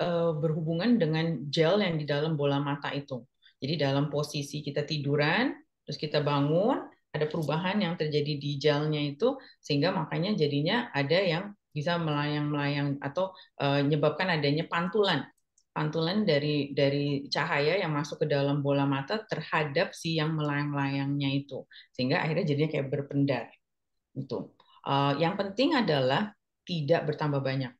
uh, berhubungan dengan gel yang di dalam bola mata itu. Jadi dalam posisi kita tiduran, terus kita bangun, ada perubahan yang terjadi di gelnya itu sehingga makanya jadinya ada yang bisa melayang-melayang atau menyebabkan eh, adanya pantulan pantulan dari dari cahaya yang masuk ke dalam bola mata terhadap si yang melayang-layangnya itu sehingga akhirnya jadinya kayak berpendar itu eh, yang penting adalah tidak bertambah banyak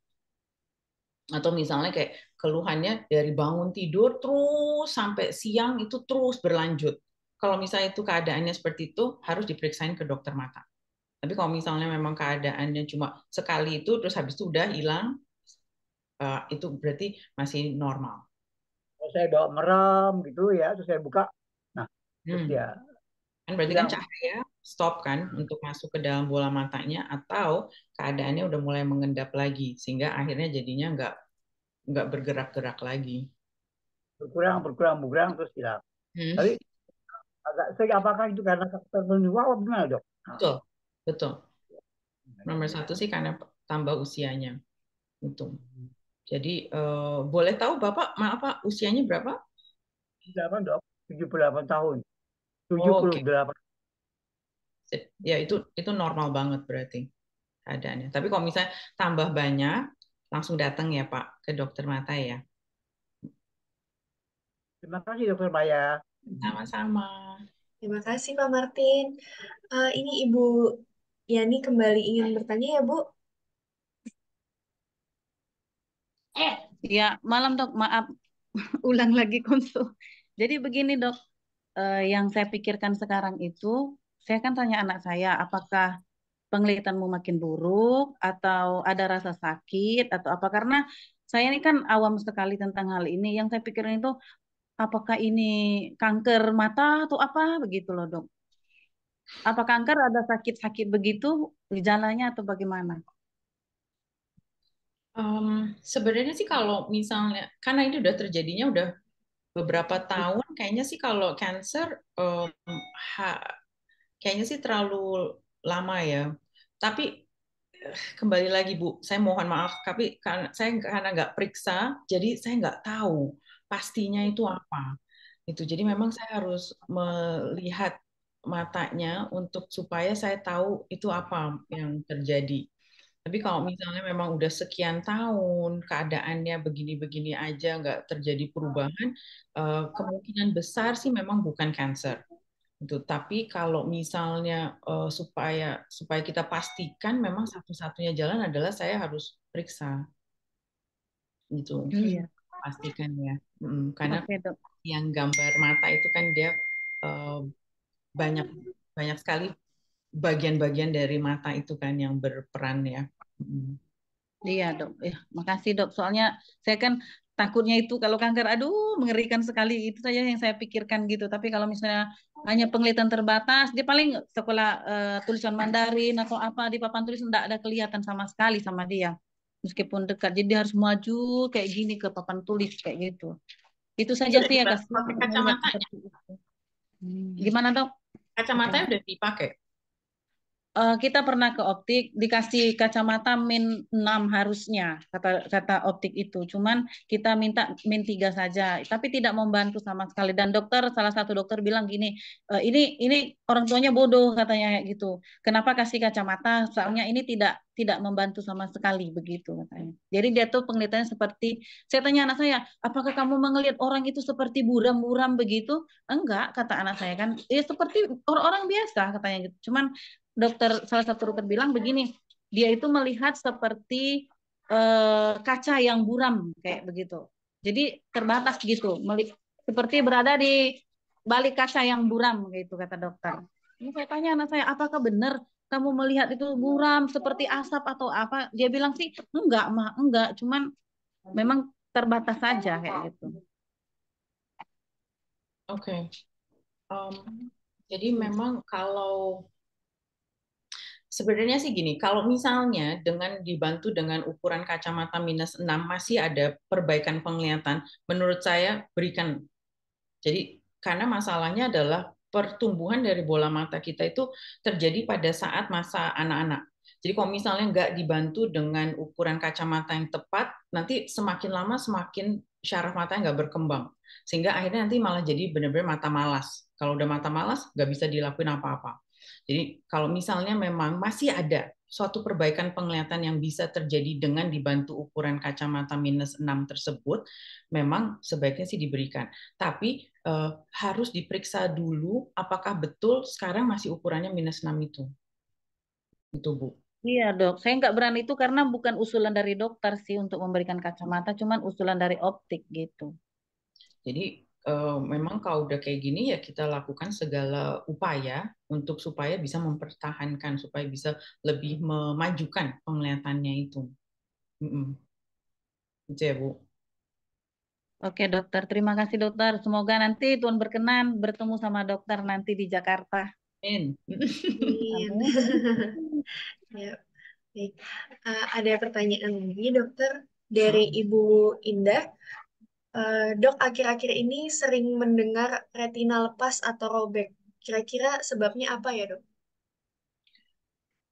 atau misalnya kayak keluhannya dari bangun tidur terus sampai siang itu terus berlanjut kalau misalnya itu keadaannya seperti itu harus diperiksain ke dokter mata tapi kalau misalnya memang keadaannya cuma sekali itu terus habis itu udah hilang, uh, itu berarti masih normal. Saya bawa merem gitu ya, terus saya buka. Nah, hmm. terus ya. Kan berarti kan cahaya stop kan untuk masuk ke dalam bola matanya atau keadaannya udah mulai mengendap lagi sehingga akhirnya jadinya nggak nggak bergerak-gerak lagi. Berkurang, berkurang, berkurang terus hilang. Hmm. Tapi agak saya apakah itu karena faktor penyebab benar dok? Nah, Betul. Betul. Nah, Nomor iya. satu sih karena tambah usianya. Itu. Hmm. Jadi uh, boleh tahu Bapak, maaf Pak, usianya berapa? 8, 78 tahun. 78. Oh, okay. Ya itu itu normal banget berarti keadaannya. Tapi kalau misalnya tambah banyak, langsung datang ya Pak ke dokter mata ya. Terima kasih dokter Maya. Sama-sama. Terima kasih Pak Martin. Uh, ini Ibu ini ya, kembali ingin bertanya ya, Bu. Eh, ya malam dok. Maaf, ulang lagi konsul. Jadi begini dok, eh, yang saya pikirkan sekarang itu, saya kan tanya anak saya, apakah penglihatanmu makin buruk atau ada rasa sakit atau apa? Karena saya ini kan awam sekali tentang hal ini. Yang saya pikirkan itu, apakah ini kanker mata atau apa begitu loh dok. Apa kanker ada sakit-sakit begitu gejalanya atau bagaimana? Um, sebenarnya sih kalau misalnya karena ini udah terjadinya udah beberapa iya. tahun, kayaknya sih kalau cancer um, ha, kayaknya sih terlalu lama ya. Tapi eh, kembali lagi Bu, saya mohon maaf, tapi karena, saya karena nggak periksa, jadi saya nggak tahu pastinya itu apa. Itu jadi memang saya harus melihat matanya untuk supaya saya tahu itu apa yang terjadi. Tapi kalau misalnya memang udah sekian tahun keadaannya begini-begini aja nggak terjadi perubahan, eh, kemungkinan besar sih memang bukan kanker. Itu. Tapi kalau misalnya eh, supaya supaya kita pastikan memang satu-satunya jalan adalah saya harus periksa, gitu. Iya. Pastikan ya, karena okay, yang gambar mata itu kan dia eh, banyak hmm. banyak sekali bagian-bagian dari mata itu kan yang berperan ya. Hmm. Iya dok, ya, makasih dok. Soalnya saya kan takutnya itu kalau kanker, aduh mengerikan sekali itu saja yang saya pikirkan gitu. Tapi kalau misalnya hanya penglihatan terbatas, dia paling sekolah uh, tulisan Mandarin atau apa di papan tulis tidak ada kelihatan sama sekali sama dia, meskipun dekat. Jadi dia harus maju kayak gini ke papan tulis kayak gitu. Itu saja iya, sih ya kasih. Hmm. Gimana dok? Kacamata udah dipakai uh, kita pernah ke optik dikasih kacamata min 6 harusnya kata kata optik itu. Cuman kita minta min 3 saja, tapi tidak membantu sama sekali. Dan dokter salah satu dokter bilang gini, e, ini ini orang tuanya bodoh katanya kayak gitu. Kenapa kasih kacamata? Soalnya ini tidak tidak membantu sama sekali begitu katanya. Jadi dia tuh penglihatannya seperti saya tanya anak saya, apakah kamu melihat orang itu seperti buram-buram begitu? Enggak, kata anak saya kan. Ya seperti orang-orang biasa katanya gitu. Cuman dokter salah satu dokter bilang begini, dia itu melihat seperti eh, kaca yang buram kayak begitu. Jadi terbatas gitu, seperti berada di balik kaca yang buram gitu kata dokter. Ini saya tanya anak saya, apakah benar kamu melihat itu buram seperti asap atau apa? Dia bilang sih enggak mah enggak, cuman memang terbatas saja kayak gitu. Oke. Okay. Um, jadi memang kalau Sebenarnya sih gini, kalau misalnya dengan dibantu dengan ukuran kacamata minus 6 masih ada perbaikan penglihatan, menurut saya berikan. Jadi karena masalahnya adalah pertumbuhan dari bola mata kita itu terjadi pada saat masa anak-anak. Jadi kalau misalnya nggak dibantu dengan ukuran kacamata yang tepat, nanti semakin lama semakin syaraf mata nggak berkembang. Sehingga akhirnya nanti malah jadi benar-benar mata malas. Kalau udah mata malas, nggak bisa dilakuin apa-apa. Jadi kalau misalnya memang masih ada suatu perbaikan penglihatan yang bisa terjadi dengan dibantu ukuran kacamata minus 6 tersebut, memang sebaiknya sih diberikan. Tapi eh, harus diperiksa dulu apakah betul sekarang masih ukurannya minus 6 itu. Itu Bu. Iya dok, saya nggak berani itu karena bukan usulan dari dokter sih untuk memberikan kacamata, cuman usulan dari optik gitu. Jadi Eh, memang kalau udah kayak gini ya kita lakukan segala upaya untuk supaya bisa mempertahankan supaya bisa lebih memajukan penglihatannya itu. Mm Bu. Oke dokter, terima kasih dokter. Semoga nanti Tuhan berkenan bertemu sama dokter nanti di Jakarta. Amin. Ya, eh, ada pertanyaan lagi dokter dari Ibu Indah. Eh, dok, akhir-akhir ini sering mendengar retina lepas atau robek. Kira-kira sebabnya apa ya, dok?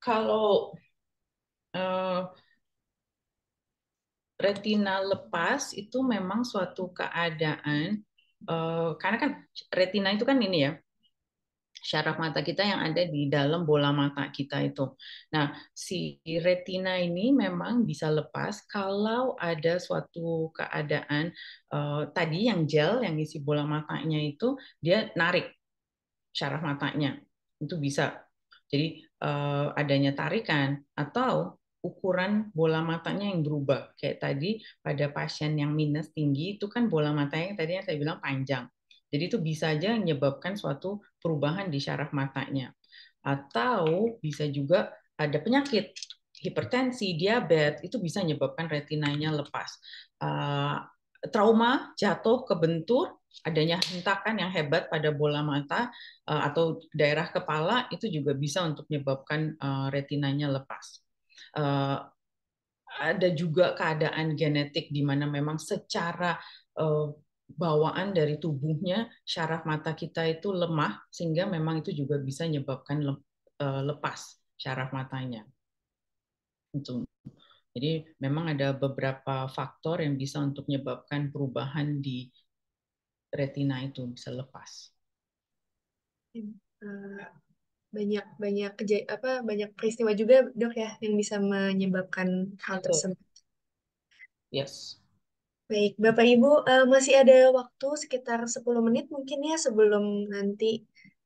Kalau uh, retina lepas itu memang suatu keadaan, uh, karena kan retina itu kan ini ya, syaraf mata kita yang ada di dalam bola mata kita itu. Nah, si retina ini memang bisa lepas kalau ada suatu keadaan uh, tadi yang gel yang isi bola matanya itu dia narik syaraf matanya. Itu bisa. Jadi uh, adanya tarikan atau ukuran bola matanya yang berubah. Kayak tadi pada pasien yang minus tinggi itu kan bola matanya yang tadinya saya bilang panjang. Jadi itu bisa saja menyebabkan suatu perubahan di syaraf matanya. Atau bisa juga ada penyakit hipertensi, diabetes itu bisa menyebabkan retinanya lepas. Ah, trauma, jatuh kebentur, adanya hentakan yang hebat pada bola mata ah, atau daerah kepala itu juga bisa untuk menyebabkan ah, retinanya lepas. ada juga keadaan genetik di mana memang secara eh, bawaan dari tubuhnya syaraf mata kita itu lemah sehingga memang itu juga bisa menyebabkan eh, lepas syaraf matanya. Jadi memang ada beberapa faktor yang bisa untuk menyebabkan perubahan di retina itu bisa lepas. Eh, banyak banyak apa banyak peristiwa juga dok ya yang bisa menyebabkan hal tersebut. Yes. Baik, Bapak Ibu, uh, masih ada waktu sekitar 10 menit mungkin ya sebelum nanti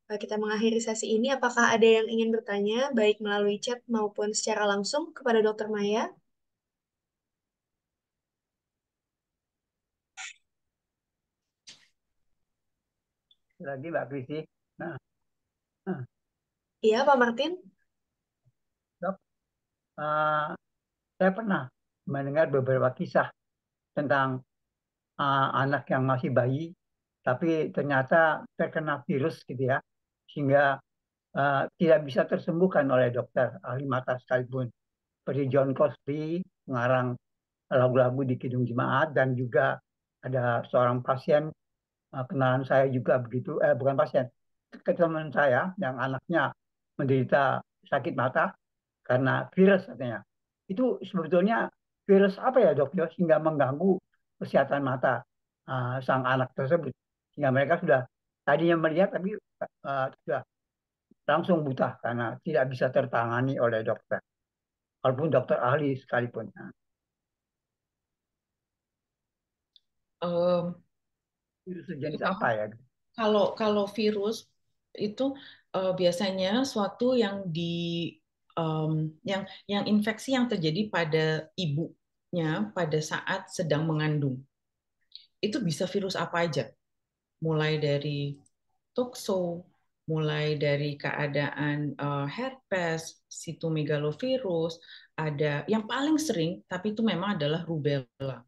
eh, kita mengakhiri sesi ini. Apakah ada yang ingin bertanya, baik melalui chat maupun secara langsung kepada Dokter Maya? Lagi Mbak Krisi. Nah. nah. Iya, Pak Martin. Dok, uh, saya pernah mendengar beberapa kisah tentang uh, anak yang masih bayi, tapi ternyata terkena virus gitu ya, sehingga uh, tidak bisa tersembuhkan oleh dokter ahli mata sekalipun. Seperti John Cosby, mengarang lagu-lagu di Kidung Jemaat, dan juga ada seorang pasien uh, kenalan saya juga begitu, eh bukan pasien, teman saya yang anaknya menderita sakit mata karena virus katanya. Itu sebetulnya virus apa ya dok ya sehingga mengganggu kesehatan mata uh, sang anak tersebut sehingga mereka sudah tadinya melihat tapi uh, sudah langsung buta karena tidak bisa tertangani oleh dokter walaupun dokter ahli sekalipun. uh, virus jenis apa ya? Kalau kalau virus itu uh, biasanya suatu yang di um, yang yang infeksi yang terjadi pada ibu virusnya pada saat sedang mengandung. Itu bisa virus apa aja. Mulai dari tokso, mulai dari keadaan uh, herpes, sitomegalovirus, ada yang paling sering tapi itu memang adalah rubella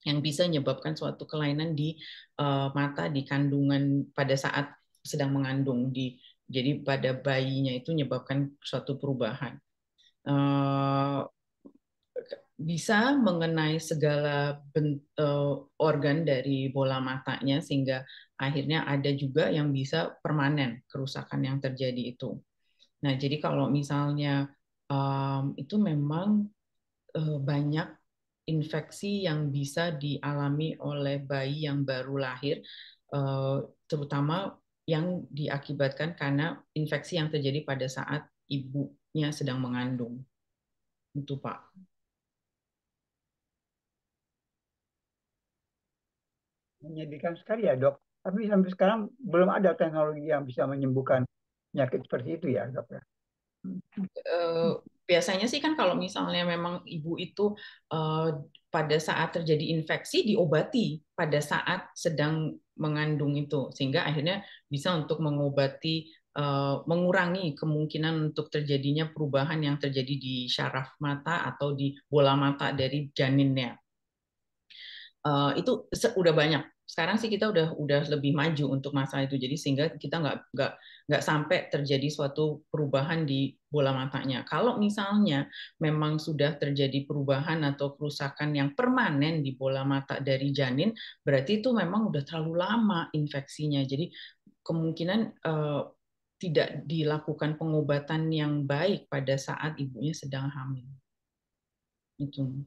yang bisa menyebabkan suatu kelainan di uh, mata di kandungan pada saat sedang mengandung di jadi pada bayinya itu menyebabkan suatu perubahan. Uh, bisa mengenai segala bentuk eh, organ dari bola matanya sehingga akhirnya ada juga yang bisa permanen kerusakan yang terjadi itu. Nah, jadi kalau misalnya um, itu memang uh, banyak infeksi yang bisa dialami oleh bayi yang baru lahir, uh, terutama yang diakibatkan karena infeksi yang terjadi pada saat ibunya sedang mengandung. Itu Pak. menyedihkan sekali ya dok. Tapi sampai sekarang belum ada teknologi yang bisa menyembuhkan penyakit seperti itu ya dok ya. Eh, biasanya sih kan kalau misalnya memang ibu itu eh, pada saat terjadi infeksi diobati pada saat sedang mengandung itu sehingga akhirnya bisa untuk mengobati eh, mengurangi kemungkinan untuk terjadinya perubahan yang terjadi di syaraf mata atau di bola mata dari janinnya Eh, itu udah banyak. Sekarang sih kita udah udah lebih maju untuk masalah itu. Jadi sehingga kita nggak nggak nggak sampai terjadi suatu perubahan di bola matanya. Kalau misalnya memang sudah terjadi perubahan atau kerusakan yang permanen di bola mata dari janin, berarti itu memang udah terlalu lama infeksinya. Jadi kemungkinan uh, tidak dilakukan pengobatan yang baik pada saat ibunya sedang hamil. Itu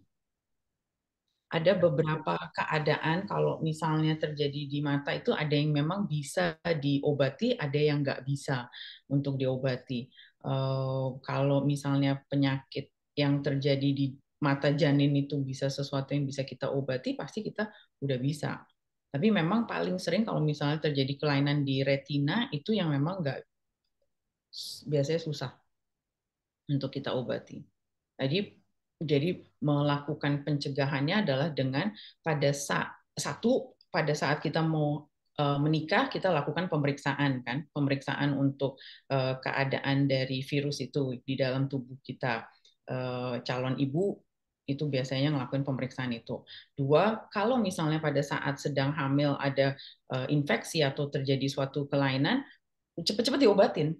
ada beberapa keadaan kalau misalnya terjadi di mata itu ada yang memang bisa diobati, ada yang nggak bisa untuk diobati. Uh, kalau misalnya penyakit yang terjadi di mata janin itu bisa sesuatu yang bisa kita obati, pasti kita udah bisa. Tapi memang paling sering kalau misalnya terjadi kelainan di retina itu yang memang nggak biasanya susah untuk kita obati. Jadi jadi melakukan pencegahannya adalah dengan pada saat satu pada saat kita mau eh, menikah kita lakukan pemeriksaan kan pemeriksaan untuk eh, keadaan dari virus itu di dalam tubuh kita eh, calon ibu itu biasanya ngelakuin pemeriksaan itu. Dua, kalau misalnya pada saat sedang hamil ada infeksi atau terjadi suatu kelainan, cepat-cepat diobatin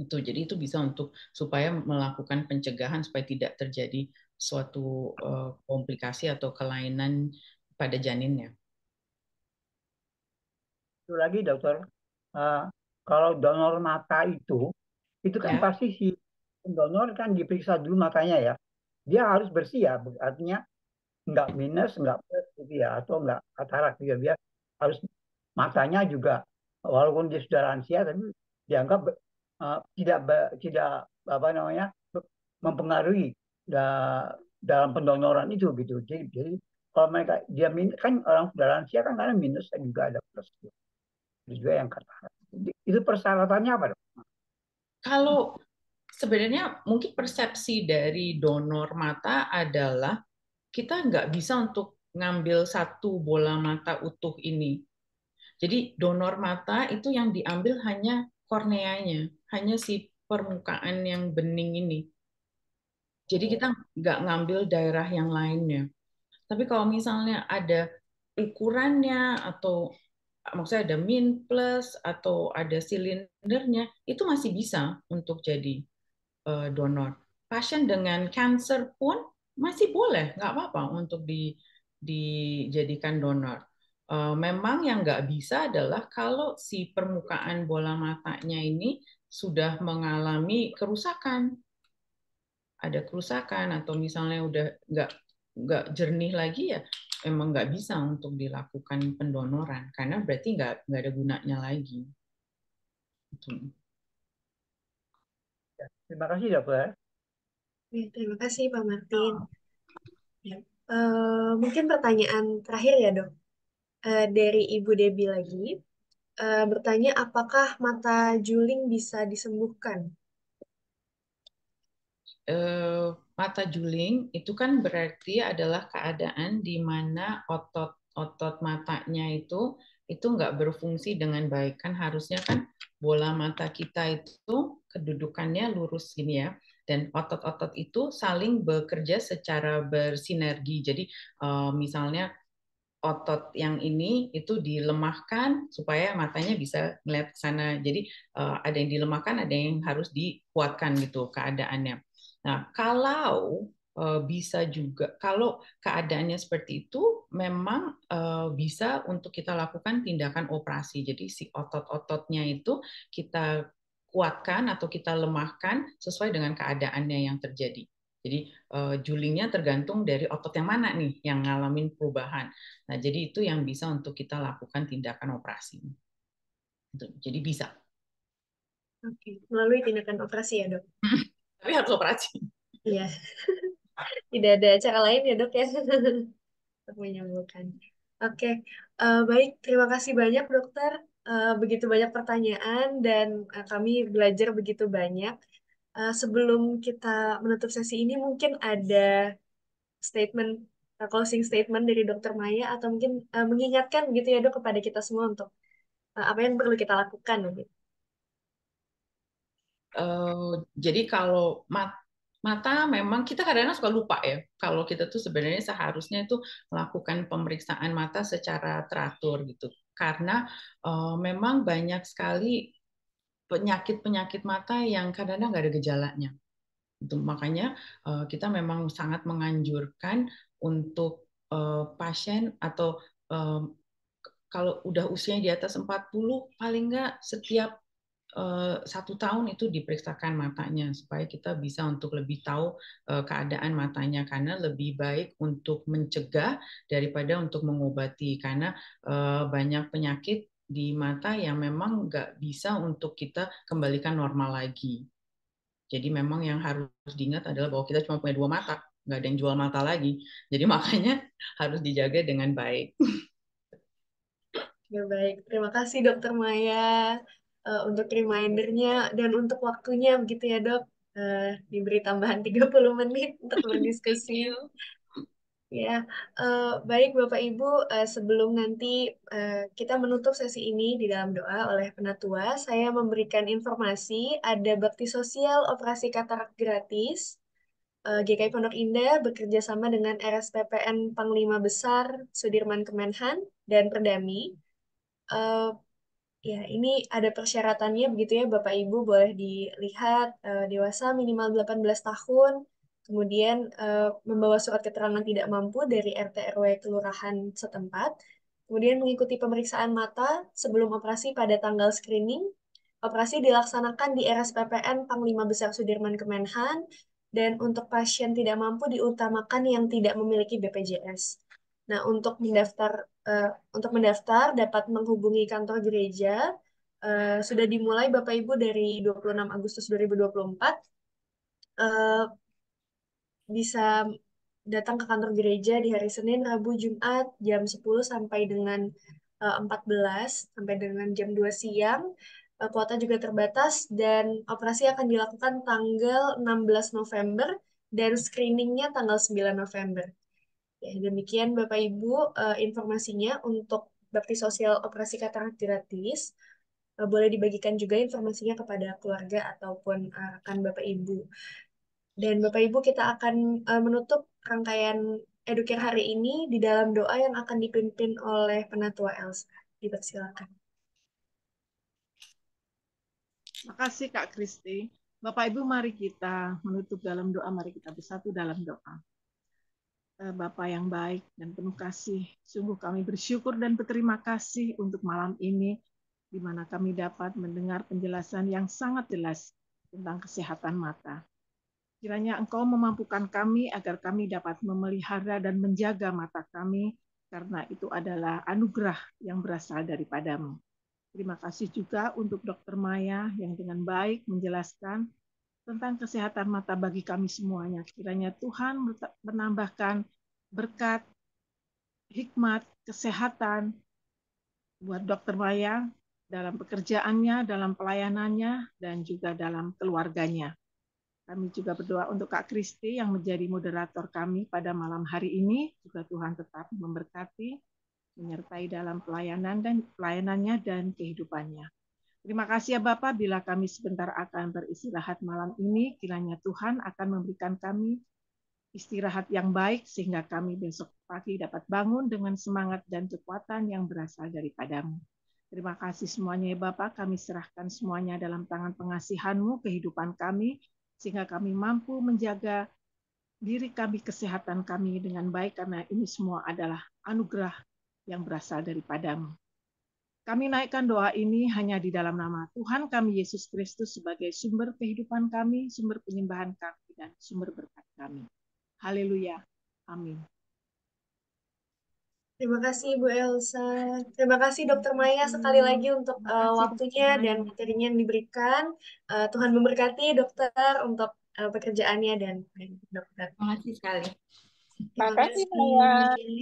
itu jadi itu bisa untuk supaya melakukan pencegahan supaya tidak terjadi suatu uh, komplikasi atau kelainan pada janinnya. Itu lagi dokter, uh, kalau donor mata itu itu kan ya. pasti si donor kan diperiksa dulu matanya ya, dia harus bersih ya, artinya nggak minus, nggak plus gitu ya, atau nggak katarak gitu dia harus matanya juga walaupun dia sudah lansia tapi dianggap uh, tidak tidak apa namanya mempengaruhi da dalam pendonoran itu gitu. Jadi, jadi kalau mereka dia min kan orang lansia kan karena minus dan juga ada plus itu juga yang kata itu persyaratannya apa dok? Kalau sebenarnya mungkin persepsi dari donor mata adalah kita nggak bisa untuk ngambil satu bola mata utuh ini. Jadi donor mata itu yang diambil hanya korneanya, hanya si permukaan yang bening ini. Jadi kita nggak ngambil daerah yang lainnya. Tapi kalau misalnya ada ukurannya atau maksudnya ada min plus atau ada silindernya, itu masih bisa untuk jadi uh, donor. Pasien dengan cancer pun masih boleh, nggak apa-apa untuk di, dijadikan donor. Eh, memang yang nggak bisa adalah kalau si permukaan bola matanya ini sudah mengalami kerusakan, ada kerusakan atau misalnya udah nggak nggak jernih lagi ya, emang nggak bisa untuk dilakukan pendonoran karena berarti nggak nggak ada gunanya lagi. Gitu. Ya, terima kasih dokter. Ya. ya, terima kasih Pak Martin. Ya. Uh, mungkin pertanyaan terakhir ya dok uh, dari Ibu Debi lagi uh, bertanya apakah mata juling bisa disembuhkan? Uh, mata juling itu kan berarti adalah keadaan di mana otot-otot matanya itu itu nggak berfungsi dengan baik kan harusnya kan bola mata kita itu kedudukannya lurus ini ya dan otot-otot itu saling bekerja secara bersinergi. Jadi misalnya otot yang ini itu dilemahkan supaya matanya bisa melihat sana. Jadi eh, ada yang dilemahkan, ada yang harus dikuatkan gitu keadaannya. Nah, kalau eh, bisa juga kalau keadaannya seperti itu memang eh, bisa untuk kita lakukan tindakan operasi. Jadi si otot-ototnya itu kita kuatkan atau kita lemahkan sesuai dengan keadaannya yang terjadi. Jadi eh, julingnya tergantung dari otot yang mana nih yang ngalamin perubahan. Nah, jadi itu yang bisa untuk kita lakukan tindakan operasi. Gitu. Jadi bisa. Oke, melalui tindakan operasi ya dok. Tapi harus operasi. Iya. Tidak ada cara lain ya dok ya untuk menyembuhkan. Oke, uh, baik terima kasih banyak dokter. Uh, begitu banyak pertanyaan dan uh, kami belajar begitu banyak uh, sebelum kita menutup sesi ini, mungkin ada statement, uh, closing statement dari Dokter Maya atau mungkin uh, mengingatkan gitu ya dok kepada kita semua untuk uh, apa yang perlu kita lakukan gitu. Uh, jadi kalau mat mata memang kita kadang-kadang suka lupa ya kalau kita tuh sebenarnya seharusnya itu melakukan pemeriksaan mata secara teratur gitu karena uh, memang banyak sekali penyakit-penyakit mata yang kadang-kadang nggak ada gejalanya. Itu makanya eh, kita memang sangat menganjurkan untuk eh, pasien atau eh, kalau udah usianya di atas 40 paling nggak setiap satu tahun itu diperiksakan matanya supaya kita bisa untuk lebih tahu keadaan matanya karena lebih baik untuk mencegah daripada untuk mengobati karena banyak penyakit di mata yang memang nggak bisa untuk kita kembalikan normal lagi. Jadi memang yang harus diingat adalah bahwa kita cuma punya dua mata, nggak ada yang jual mata lagi. Jadi makanya harus dijaga dengan baik. Ya baik, terima kasih Dokter Maya uh, untuk remindernya dan untuk waktunya begitu ya dok. Uh, diberi tambahan 30 menit untuk berdiskusi Ya, uh, baik Bapak Ibu, uh, sebelum nanti uh, kita menutup sesi ini di dalam doa oleh penatua, saya memberikan informasi ada bakti sosial operasi katarak gratis. GKI Pondok Indah bekerja sama dengan RSPPN Panglima Besar Sudirman Kemenhan dan Perdami. ya, ini ada persyaratannya begitu ya Bapak Ibu boleh dilihat dewasa minimal 18 tahun, kemudian uh, membawa surat keterangan tidak mampu dari RT RW kelurahan setempat, kemudian mengikuti pemeriksaan mata sebelum operasi pada tanggal screening. Operasi dilaksanakan di RSPPN Panglima Besar Sudirman Kemenhan dan untuk pasien tidak mampu diutamakan yang tidak memiliki BPJS. Nah, untuk mendaftar uh, untuk mendaftar dapat menghubungi kantor gereja Uh, sudah dimulai Bapak Ibu dari 26 Agustus 2024. Uh, bisa datang ke kantor gereja di hari Senin, Rabu, Jumat jam 10 sampai dengan uh, eh, 14 sampai dengan jam 2 siang. Uh, kuota juga terbatas dan operasi akan dilakukan tanggal 16 November dan screeningnya tanggal 9 November. Ya, demikian Bapak Ibu eh, informasinya untuk bakti sosial operasi katarak gratis. boleh dibagikan juga informasinya kepada keluarga ataupun rekan Bapak Ibu. Dan Bapak Ibu kita akan uh, menutup rangkaian Educare hari ini di dalam doa yang akan dipimpin oleh Penatua Elsa. Dipersilakan. Terima kasih Kak Kristi. Bapak Ibu mari kita menutup dalam doa, mari kita bersatu dalam doa. Eh, Bapak yang baik dan penuh kasih, sungguh kami bersyukur dan berterima kasih untuk malam ini di mana kami dapat mendengar penjelasan yang sangat jelas tentang kesehatan mata. Kiranya Engkau memampukan kami agar kami dapat memelihara dan menjaga mata kami, karena itu adalah anugerah yang berasal daripadamu. Terima kasih juga untuk Dokter Maya yang dengan baik menjelaskan tentang kesehatan mata bagi kami semuanya. Kiranya Tuhan menambahkan berkat, hikmat, kesehatan buat Dokter Maya dalam pekerjaannya, dalam pelayanannya, dan juga dalam keluarganya. Kami juga berdoa untuk Kak Kristi yang menjadi moderator kami pada malam hari ini. Juga Tuhan tetap memberkati, menyertai dalam pelayanan dan pelayanannya dan kehidupannya. Terima kasih ya Bapak, bila kami sebentar akan beristirahat malam ini, kiranya Tuhan akan memberikan kami istirahat yang baik sehingga kami besok pagi dapat bangun dengan semangat dan kekuatan yang berasal daripadamu. Terima kasih semuanya ya Bapak, kami serahkan semuanya dalam tangan pengasihanmu, kehidupan kami, sehingga kami mampu menjaga diri kami, kesehatan kami dengan baik, karena ini semua adalah anugerah yang berasal daripadamu. Kami naikkan doa ini hanya di dalam nama Tuhan kami Yesus Kristus sebagai sumber kehidupan kami, sumber penyembahan kami, dan sumber berkat kami. Haleluya. Amin. Terima kasih Bu Elsa. Terima kasih Dokter Maya sekali lagi untuk uh, waktunya dan materinya yang diberikan. Uh, Tuhan memberkati Dokter untuk uh, pekerjaannya dan Dokter. Terima kasih sekali. Terima kasih Maya.